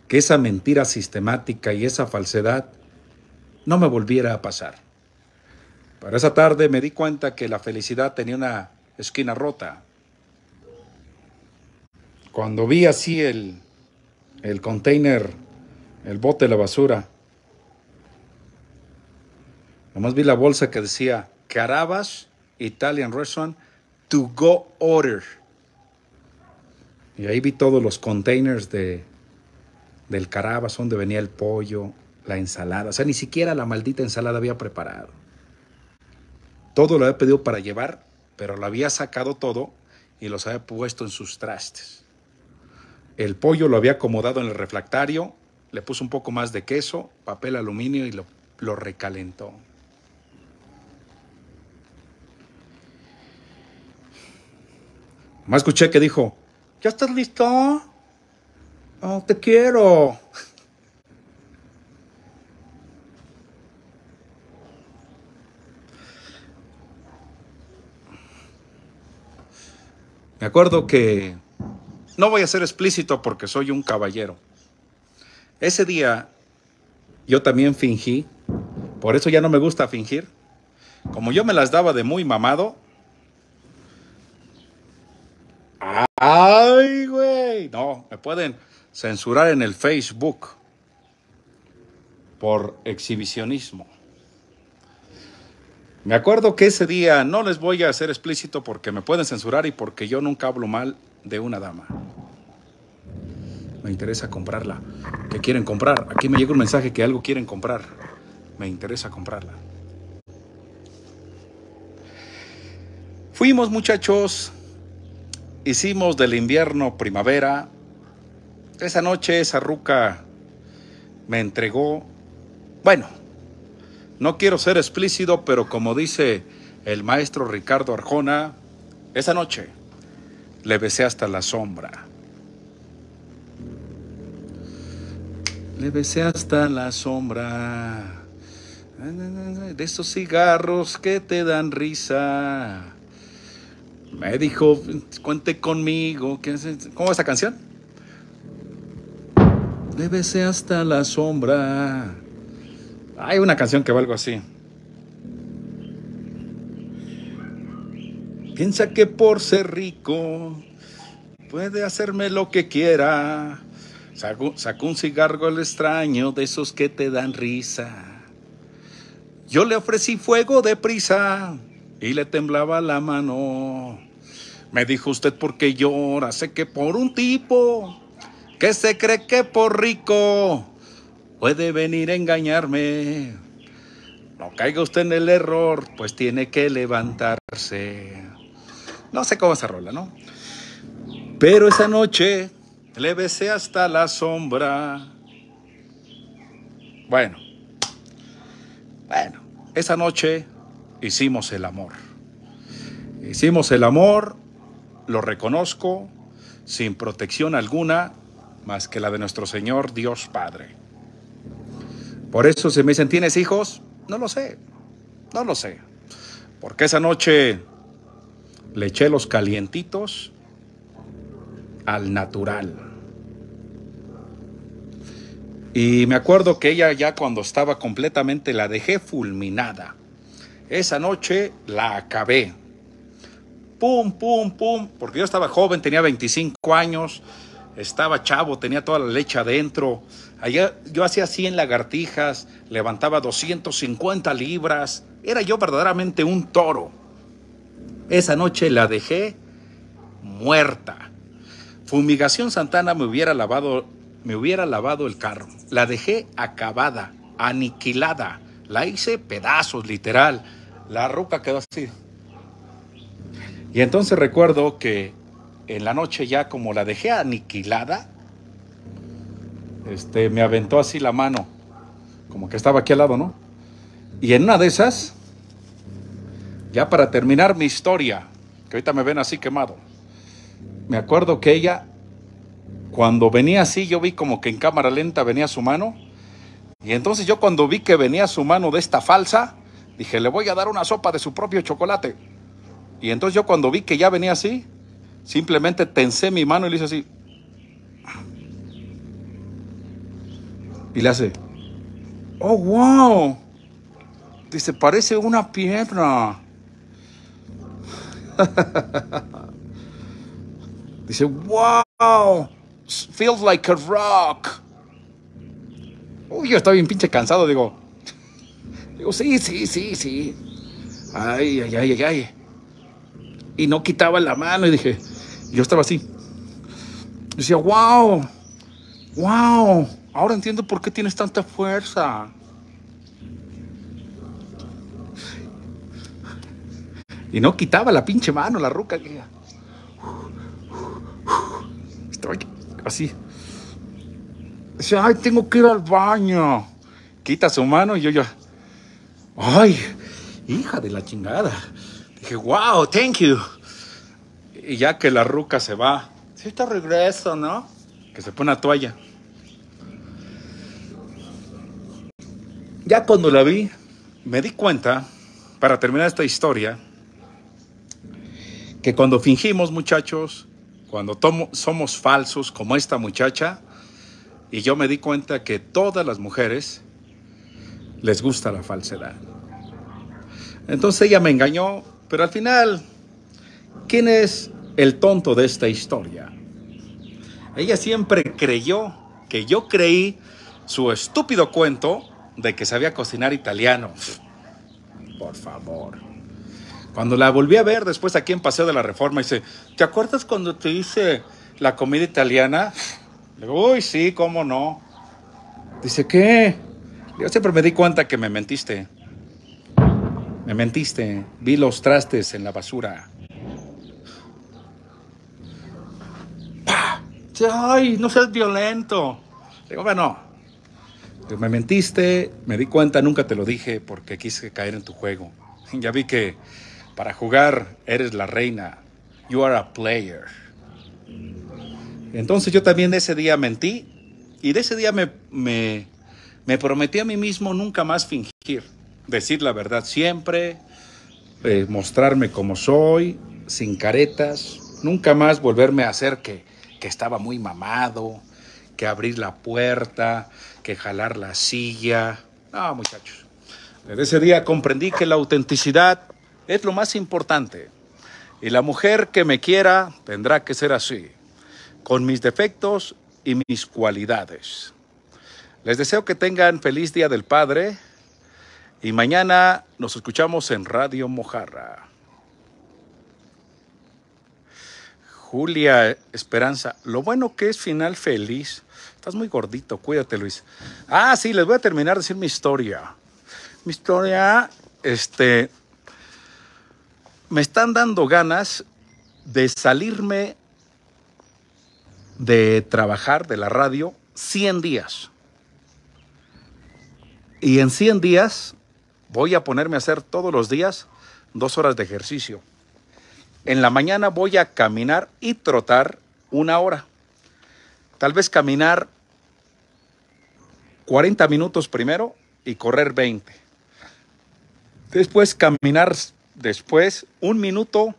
que esa mentira sistemática y esa falsedad no me volviera a pasar. Pero esa tarde me di cuenta que la felicidad tenía una esquina rota. Cuando vi así el, el container, el bote de la basura, nomás vi la bolsa que decía Carabas Italian Restaurant To Go Order. Y ahí vi todos los containers de, del Carabas, donde venía el pollo, la ensalada. O sea, ni siquiera la maldita ensalada había preparado. Todo lo había pedido para llevar, pero lo había sacado todo y los había puesto en sus trastes. El pollo lo había acomodado en el refractario, le puso un poco más de queso, papel aluminio y lo, recalentó. Más escuché que dijo, ¿ya estás listo? Oh, te quiero. Me acuerdo que, no voy a ser explícito porque soy un caballero. Ese día yo también fingí, por eso ya no me gusta fingir. Como yo me las daba de muy mamado. ¡Ay, güey! No, me pueden censurar en el Facebook por exhibicionismo. Me acuerdo que ese día no les voy a hacer explícito porque me pueden censurar y porque yo nunca hablo mal de una dama. Me interesa comprarla. ¿Qué quieren comprar? Aquí me llega un mensaje que algo quieren comprar. Me interesa comprarla. Fuimos muchachos, hicimos del invierno primavera. Esa noche esa ruca me entregó, bueno, no quiero ser explícito, pero como dice el maestro Ricardo Arjona, esa noche le besé hasta la sombra. Le besé hasta la sombra. De esos cigarros que te dan risa. Me dijo, cuente conmigo. ¿Cómo es esta canción? Le besé hasta la sombra. Hay una canción que va algo así. Piensa que por ser rico puede hacerme lo que quiera. Sacó, un cigarro el extraño de esos que te dan risa. Yo le ofrecí fuego de prisa y le temblaba la mano. Me dijo usted por qué llora, sé que por un tipo que se cree que por rico puede venir a engañarme. No caiga usted en el error, pues tiene que levantarse. No sé cómo se rola, ¿no? Pero esa noche le besé hasta la sombra. Bueno, bueno, esa noche hicimos el amor. Hicimos el amor, lo reconozco, sin protección alguna más que la de nuestro Señor Dios Padre. Por eso se me dicen, ¿tienes hijos? No lo sé, no lo sé. Porque esa noche le eché los calientitos al natural. Y me acuerdo que ella ya cuando estaba completamente la dejé fulminada. Esa noche la acabé. Pum, pum, pum. Porque yo estaba joven, tenía 25 años, estaba chavo, tenía toda la leche adentro yo hacía 100 lagartijas, levantaba 250 libras, era yo verdaderamente un toro. Esa noche la dejé muerta. Fumigación Santana me hubiera lavado, me hubiera lavado el carro. La dejé acabada, aniquilada. La hice pedazos, literal. La ruca quedó así. Y entonces recuerdo que en la noche ya como la dejé aniquilada, este, me aventó así la mano, como que estaba aquí al lado, ¿no? Y en una de esas, ya para terminar mi historia, que ahorita me ven así quemado, me acuerdo que ella, cuando venía así, yo vi como que en cámara lenta venía su mano, y entonces yo cuando vi que venía su mano de esta falsa, dije, le voy a dar una sopa de su propio chocolate. Y entonces yo cuando vi que ya venía así, simplemente tensé mi mano y le hice así. Y le hace, oh, wow. Dice, parece una piedra. Dice, wow, feels like a rock. Uy, yo estaba bien pinche cansado, digo. Digo, sí, sí, sí, sí. Ay, ay, ay, ay, ay. Y no quitaba la mano y dije, yo estaba así. Decía, wow, wow. Ahora entiendo por qué tienes tanta fuerza. Y no quitaba la pinche mano, la ruca. Estoy así. Dice, ay, tengo que ir al baño. Quita su mano y yo, yo, ay, hija de la chingada. Dije, wow, thank you. Y ya que la ruca se va, si te regreso, ¿no? Que se pone a toalla. Ya cuando la vi, me di cuenta, para terminar esta historia, que cuando fingimos muchachos, cuando somos falsos como esta muchacha, y yo me di cuenta que todas las mujeres les gusta la falsedad. Entonces ella me engañó, pero al final, ¿quién es el tonto de esta historia? Ella siempre creyó que yo creí su estúpido cuento de que sabía cocinar italiano. Por favor. Cuando la volví a ver después aquí en Paseo de la Reforma, dice, ¿te acuerdas cuando te hice la comida italiana? Le digo, uy, sí, cómo no. Dice, ¿qué? Yo siempre me di cuenta que me mentiste. Me mentiste. Vi los trastes en la basura. ¡Pah! ¡Ay, no seas violento! Le digo, bueno, me mentiste, me di cuenta, nunca te lo dije porque quise caer en tu juego. Ya vi que para jugar eres la reina. You are a player. Entonces yo también ese día mentí y de ese día me, me, prometí a mí mismo nunca más fingir, decir la verdad siempre, eh, mostrarme como soy, sin caretas, nunca más volverme a hacer que, que estaba muy mamado, que abrir la puerta, que jalar la silla. Ah, muchachos. Desde ese día comprendí que la autenticidad es lo más importante. Y la mujer que me quiera tendrá que ser así, con mis defectos y mis cualidades. Les deseo que tengan feliz Día del Padre y mañana nos escuchamos en Radio Mojarra. Julia Esperanza, lo bueno que es final feliz. Estás muy gordito, cuídate, Luis. Ah, sí, les voy a terminar de decir mi historia. Mi historia, este, me están dando ganas de salirme de trabajar de la radio 100 días. Y en 100 días voy a ponerme a hacer todos los días dos horas de ejercicio. En la mañana voy a caminar y trotar una hora. Tal vez caminar 40 minutos primero y correr 20. Después caminar, después un minuto,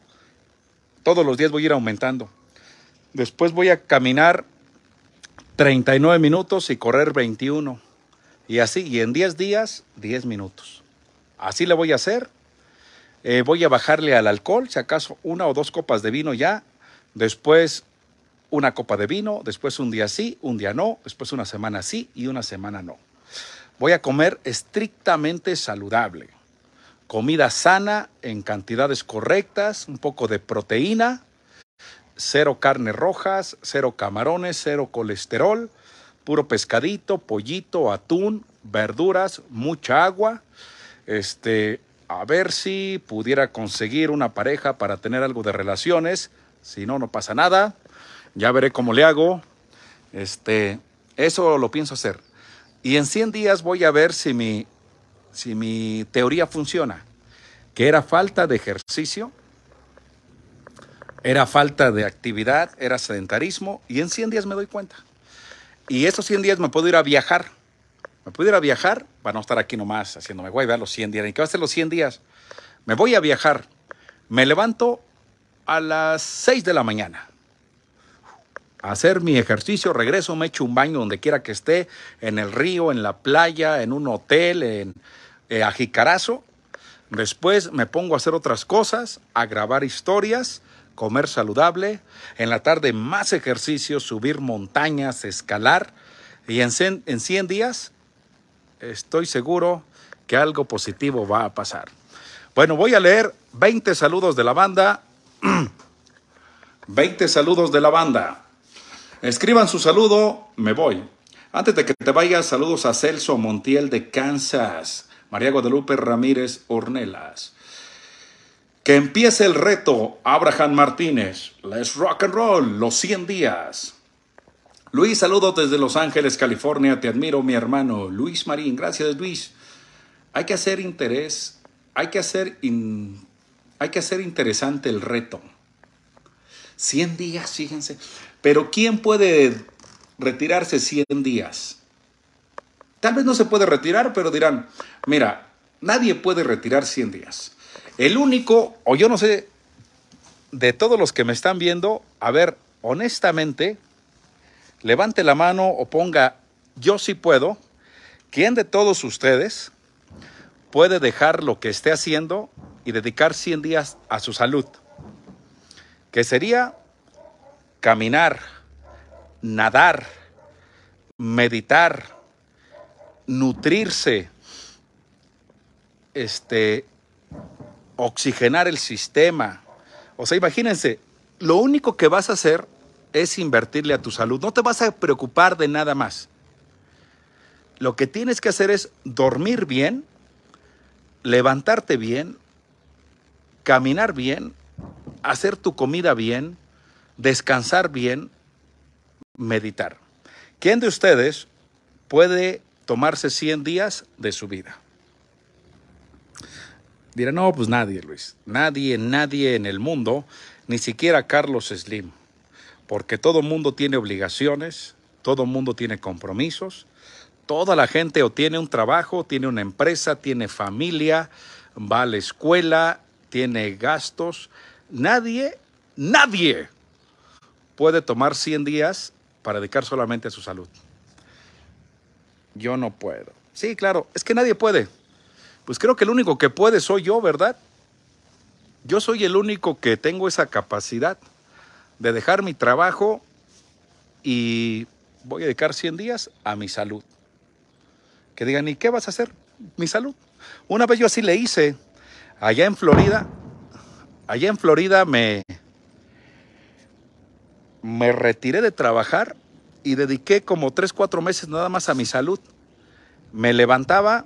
todos los días voy a ir aumentando. Después voy a caminar 39 minutos y correr 21. Y así, y en 10 días, 10 minutos. Así le voy a hacer. Eh, voy a bajarle al alcohol, si acaso una o dos copas de vino ya. Después una copa de vino, después un día sí, un día no, después una semana sí y una semana no. Voy a comer estrictamente saludable. Comida sana en cantidades correctas, un poco de proteína, cero carnes rojas, cero camarones, cero colesterol, puro pescadito, pollito, atún, verduras, mucha agua. Este, a ver si pudiera conseguir una pareja para tener algo de relaciones. Si no, no pasa nada ya veré cómo le hago. Este, eso lo pienso hacer. Y en 100 días voy a ver si mi, si mi teoría funciona, que era falta de ejercicio, era falta de actividad, era sedentarismo, y en 100 días me doy cuenta. Y esos 100 días me puedo ir a viajar. Me puedo ir a viajar para no estar aquí nomás haciéndome guay, ver los 100 días. ¿Y qué va a ser los 100 días? Me voy a viajar. Me levanto a las 6 de la mañana hacer mi ejercicio, regreso, me echo un baño donde quiera que esté, en el río, en la playa, en un hotel, en eh, Ajicarazo. Después me pongo a hacer otras cosas, a grabar historias, comer saludable, en la tarde más ejercicio, subir montañas, escalar. Y en en 100 días estoy seguro que algo positivo va a pasar. Bueno, voy a leer 20 saludos de la banda. 20 saludos de la banda. Escriban su saludo, me voy. Antes de que te vayas, saludos a Celso Montiel de Kansas, María Guadalupe Ramírez Ornelas. Que empiece el reto, Abraham Martínez. Let's rock and roll, los 100 días. Luis, saludo desde Los Ángeles, California. Te admiro, mi hermano. Luis Marín, gracias, Luis. Hay que hacer interés, hay que hacer, hay que hacer interesante el reto. 100 días, fíjense. Pero ¿quién puede retirarse 100 días? Tal vez no se puede retirar, pero dirán, mira, nadie puede retirar 100 días. El único, o yo no sé, de todos los que me están viendo, a ver, honestamente, levante la mano o ponga, yo sí puedo. ¿Quién de todos ustedes puede dejar lo que esté haciendo y dedicar 100 días a su salud? que sería caminar, nadar, meditar, nutrirse, este, oxigenar el sistema. O sea, imagínense, lo único que vas a hacer es invertirle a tu salud. No te vas a preocupar de nada más. Lo que tienes que hacer es dormir bien, levantarte bien, caminar bien, hacer tu comida bien, descansar bien, meditar. ¿Quién de ustedes puede tomarse 100 días de su vida? Dirá, no, pues nadie, Luis. Nadie, nadie en el mundo, ni siquiera Carlos Slim. Porque todo mundo tiene obligaciones, todo mundo tiene compromisos, toda la gente o tiene un trabajo, tiene una empresa, tiene familia, va a la escuela, tiene gastos, Nadie, nadie puede tomar 100 días para dedicar solamente a su salud. Yo no puedo. Sí, claro, es que nadie puede. Pues creo que el único que puede soy yo, ¿verdad? Yo soy el único que tengo esa capacidad de dejar mi trabajo y voy a dedicar 100 días a mi salud. Que digan, ¿y qué vas a hacer? Mi salud. Una vez yo así le hice allá en Florida, allá en Florida me, me retiré de trabajar y dediqué como tres, cuatro meses nada más a mi salud. Me levantaba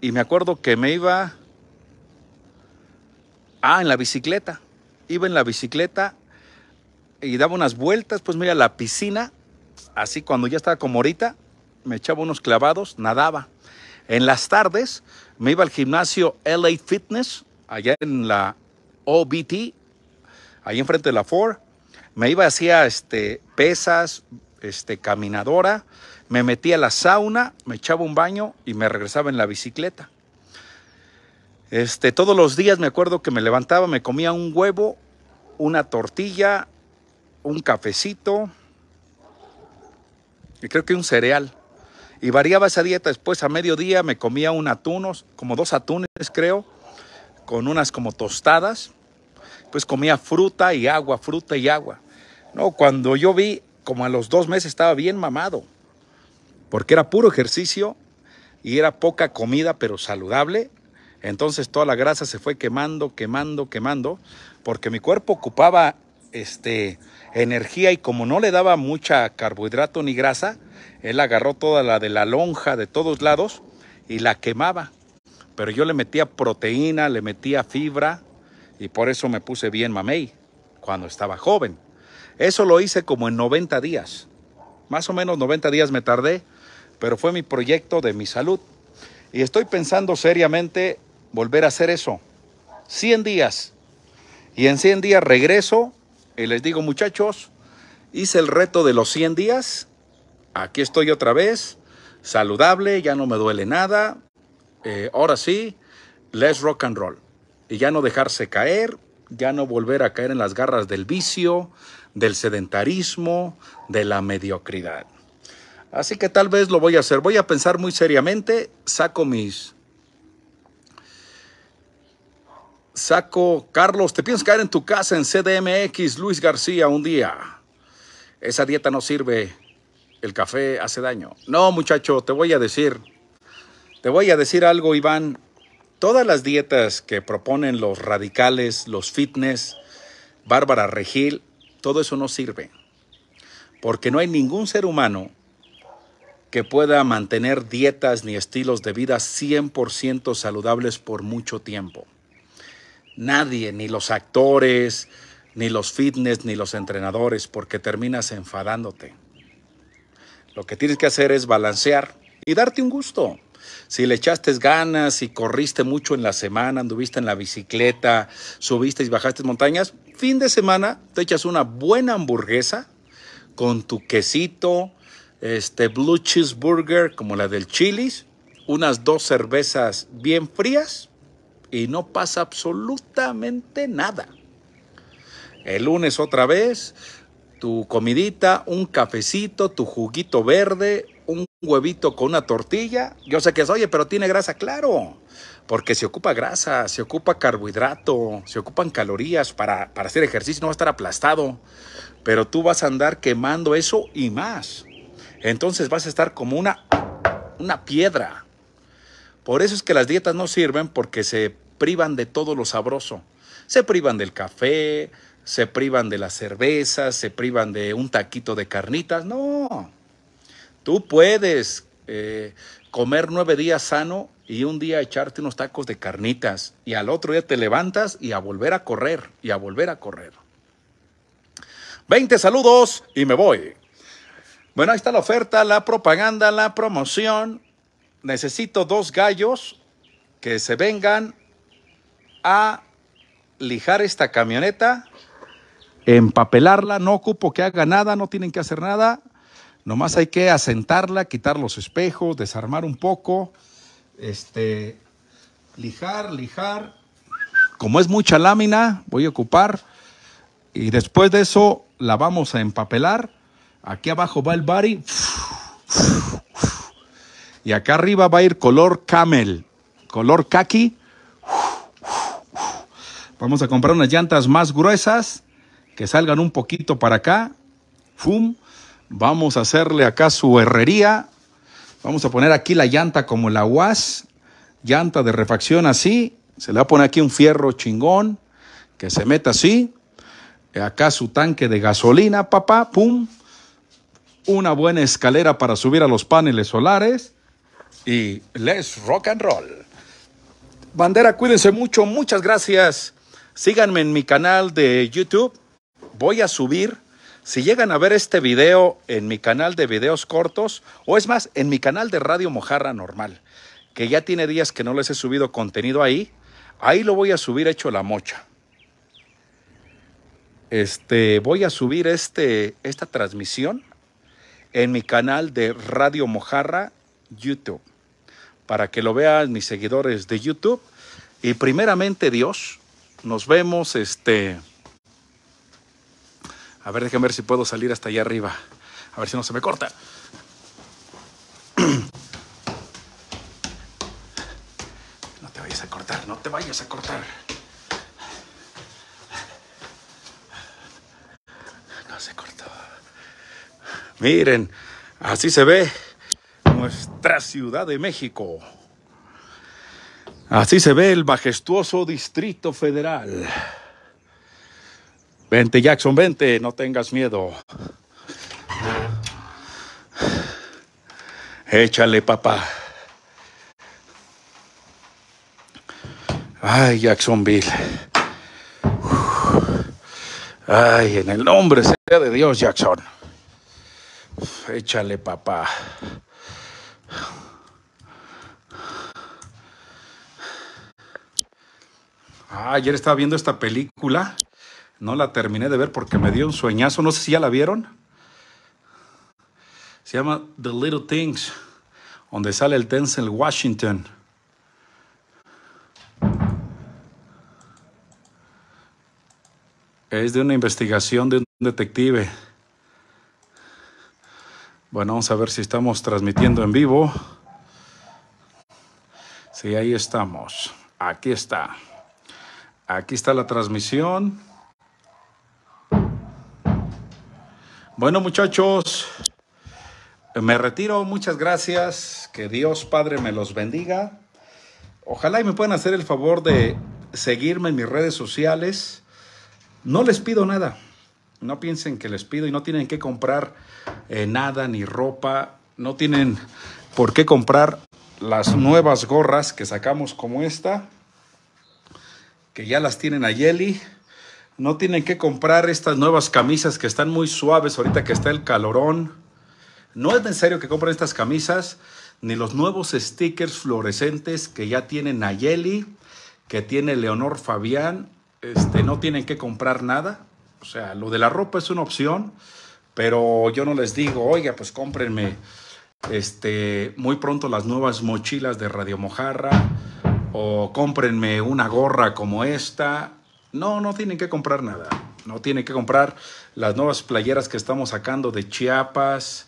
y me acuerdo que me iba... Ah, en la bicicleta. Iba en la bicicleta y daba unas vueltas, pues mira, la piscina, así cuando ya estaba como ahorita, me echaba unos clavados, nadaba. En las tardes me iba al gimnasio LA Fitness, allá en la OBT, ahí enfrente de la Ford. Me iba hacia este, pesas, este, caminadora, me metía a la sauna, me echaba un baño y me regresaba en la bicicleta. Este, todos los días me acuerdo que me levantaba, me comía un huevo, una tortilla, un cafecito y creo que un cereal. Y variaba esa dieta. Después a mediodía me comía un atún, como dos atunes creo, con unas como tostadas, pues comía fruta y agua, fruta y agua. No, cuando yo vi, como a los dos meses estaba bien mamado, porque era puro ejercicio y era poca comida, pero saludable. Entonces toda la grasa se fue quemando, quemando, quemando, porque mi cuerpo ocupaba este, energía y como no le daba mucha carbohidrato ni grasa, él agarró toda la de la lonja de todos lados y la quemaba. Pero yo le metía proteína, le metía fibra y por eso me puse bien mamey cuando estaba joven. Eso lo hice como en 90 días. Más o menos 90 días me tardé, pero fue mi proyecto de mi salud. Y estoy pensando seriamente volver a hacer eso. 100 días. Y en 100 días regreso y les digo, muchachos, hice el reto de los 100 días. Aquí estoy otra vez, saludable, ya no me duele nada, eh, ahora sí, less rock and roll. Y ya no dejarse caer, ya no volver a caer en las garras del vicio, del sedentarismo, de la mediocridad. Así que tal vez lo voy a hacer. Voy a pensar muy seriamente, saco mis... Saco, Carlos, te piensas caer en tu casa en CDMX, Luis García, un día. Esa dieta no sirve, el café hace daño. No, muchacho, te voy a decir, te voy a decir algo, Iván. Todas las dietas que proponen los radicales, los fitness, Bárbara Regil, todo eso no sirve. Porque no hay ningún ser humano que pueda mantener dietas ni estilos de vida 100% saludables por mucho tiempo. Nadie, ni los actores, ni los fitness, ni los entrenadores, porque terminas enfadándote. Lo que tienes que hacer es balancear y darte un gusto si le echaste ganas, si corriste mucho en la semana, anduviste en la bicicleta, subiste y bajaste montañas, fin de semana te echas una buena hamburguesa con tu quesito, este blue cheeseburger como la del Chili's, unas dos cervezas bien frías y no pasa absolutamente nada. El lunes otra vez, tu comidita, un cafecito, tu juguito verde, un huevito con una tortilla, yo sé que es, oye, pero tiene grasa, claro, porque se ocupa grasa, se ocupa carbohidrato, se ocupan calorías para, para hacer ejercicio, no va a estar aplastado, pero tú vas a andar quemando eso y más. Entonces vas a estar como una, una piedra. Por eso es que las dietas no sirven porque se privan de todo lo sabroso. Se privan del café, se privan de la cerveza, se privan de un taquito de carnitas. No, Tú puedes eh, comer nueve días sano y un día echarte unos tacos de carnitas y al otro día te levantas y a volver a correr y a volver a correr. 20 saludos y me voy. Bueno, ahí está la oferta, la propaganda, la promoción. Necesito dos gallos que se vengan a lijar esta camioneta, empapelarla, no ocupo que haga nada, no tienen que hacer nada Nomás hay que asentarla, quitar los espejos, desarmar un poco, este, lijar, lijar. Como es mucha lámina, voy a ocupar y después de eso la vamos a empapelar. Aquí abajo va el body y acá arriba va a ir color camel, color khaki. Vamos a comprar unas llantas más gruesas que salgan un poquito para acá. Fum, Vamos a hacerle acá su herrería. Vamos a poner aquí la llanta como la UAS. Llanta de refacción así. Se le va a poner aquí un fierro chingón que se meta así. Acá su tanque de gasolina, papá. Pum. Una buena escalera para subir a los paneles solares. Y les rock and roll. Bandera, cuídense mucho. Muchas gracias. Síganme en mi canal de YouTube. Voy a subir si llegan a ver este video en mi canal de videos cortos, o es más, en mi canal de Radio Mojarra Normal, que ya tiene días que no les he subido contenido ahí, ahí lo voy a subir hecho la mocha. Este, voy a subir este, esta transmisión en mi canal de Radio Mojarra YouTube, para que lo vean mis seguidores de YouTube. Y primeramente Dios, nos vemos este a ver, déjenme ver si puedo salir hasta allá arriba. A ver si no se me corta. No te vayas a cortar, no te vayas a cortar. No se cortó. Miren, así se ve nuestra Ciudad de México. Así se ve el majestuoso Distrito Federal. Vente, Jackson, vente, no tengas miedo. Échale, papá. Ay, Jacksonville. Ay, en el nombre de Dios, Jackson. Échale, papá. Ah, ayer estaba viendo esta película no la terminé de ver porque me dio un sueñazo. No sé si ya la vieron. Se llama The Little Things, donde sale el Denzel Washington. Es de una investigación de un detective. Bueno, vamos a ver si estamos transmitiendo en vivo. Sí, ahí estamos. Aquí está. Aquí está la transmisión. Bueno muchachos, me retiro, muchas gracias, que Dios Padre me los bendiga. Ojalá y me puedan hacer el favor de seguirme en mis redes sociales. No les pido nada, no piensen que les pido y no tienen que comprar eh, nada ni ropa, no tienen por qué comprar las nuevas gorras que sacamos como esta, que ya las tienen a Yeli. No tienen que comprar estas nuevas camisas que están muy suaves ahorita que está el calorón. No es necesario que compren estas camisas ni los nuevos stickers fluorescentes que ya tiene Nayeli, que tiene Leonor Fabián. Este, no tienen que comprar nada. O sea, lo de la ropa es una opción, pero yo no les digo, oiga, pues cómprenme este, muy pronto las nuevas mochilas de Radio Mojarra o cómprenme una gorra como esta no, no tienen que comprar nada. No tienen que comprar las nuevas playeras que estamos sacando de Chiapas,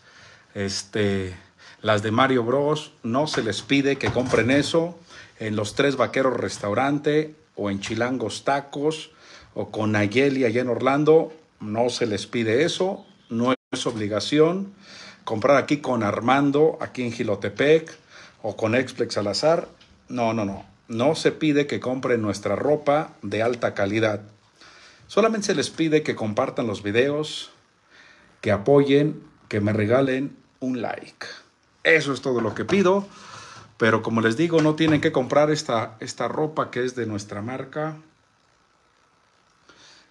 este, las de Mario Bros. No se les pide que compren eso en los Tres Vaqueros Restaurante o en Chilangos Tacos o con Ayeli allá en Orlando. No se les pide eso. No es obligación comprar aquí con Armando, aquí en Gilotepec o con Explex Salazar. No, no, no. No se pide que compren nuestra ropa de alta calidad. Solamente se les pide que compartan los videos, que apoyen, que me regalen un like. Eso es todo lo que pido. Pero como les digo, no tienen que comprar esta, esta ropa que es de nuestra marca.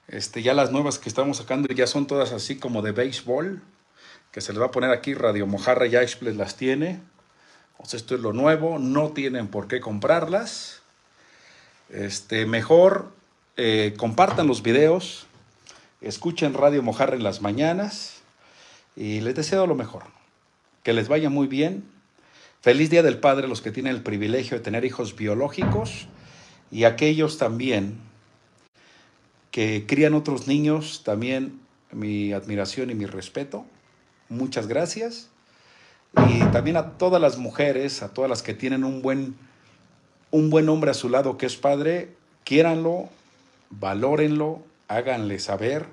Este, ya las nuevas que estamos sacando ya son todas así como de béisbol. Que se les va a poner aquí Radio Mojarra, ya Express las tiene esto es lo nuevo, no tienen por qué comprarlas. Este, mejor eh, compartan los videos, escuchen Radio Mojar en las mañanas y les deseo lo mejor. Que les vaya muy bien. Feliz Día del Padre a los que tienen el privilegio de tener hijos biológicos y aquellos también que crían otros niños, también mi admiración y mi respeto. Muchas gracias y también a todas las mujeres, a todas las que tienen un buen, un buen hombre a su lado que es padre, quiéranlo, valórenlo, háganle saber.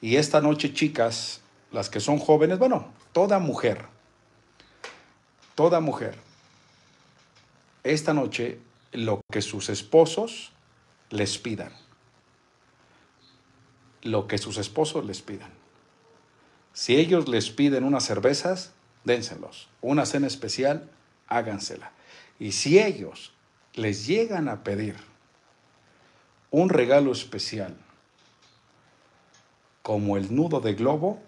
Y esta noche, chicas, las que son jóvenes, bueno, toda mujer, toda mujer, esta noche lo que sus esposos les pidan, lo que sus esposos les pidan. Si ellos les piden unas cervezas, dénselos. Una cena especial, hágansela. Y si ellos les llegan a pedir un regalo especial, como el nudo de globo,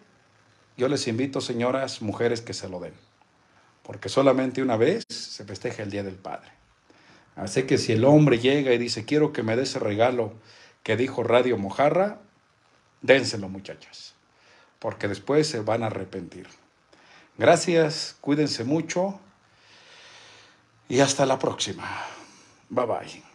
yo les invito, señoras, mujeres, que se lo den. Porque solamente una vez se festeja el Día del Padre. Así que si el hombre llega y dice, quiero que me dé ese regalo que dijo Radio Mojarra, dénselo, muchachas. Porque después se van a arrepentir. Gracias, cuídense mucho y hasta la próxima. Bye bye.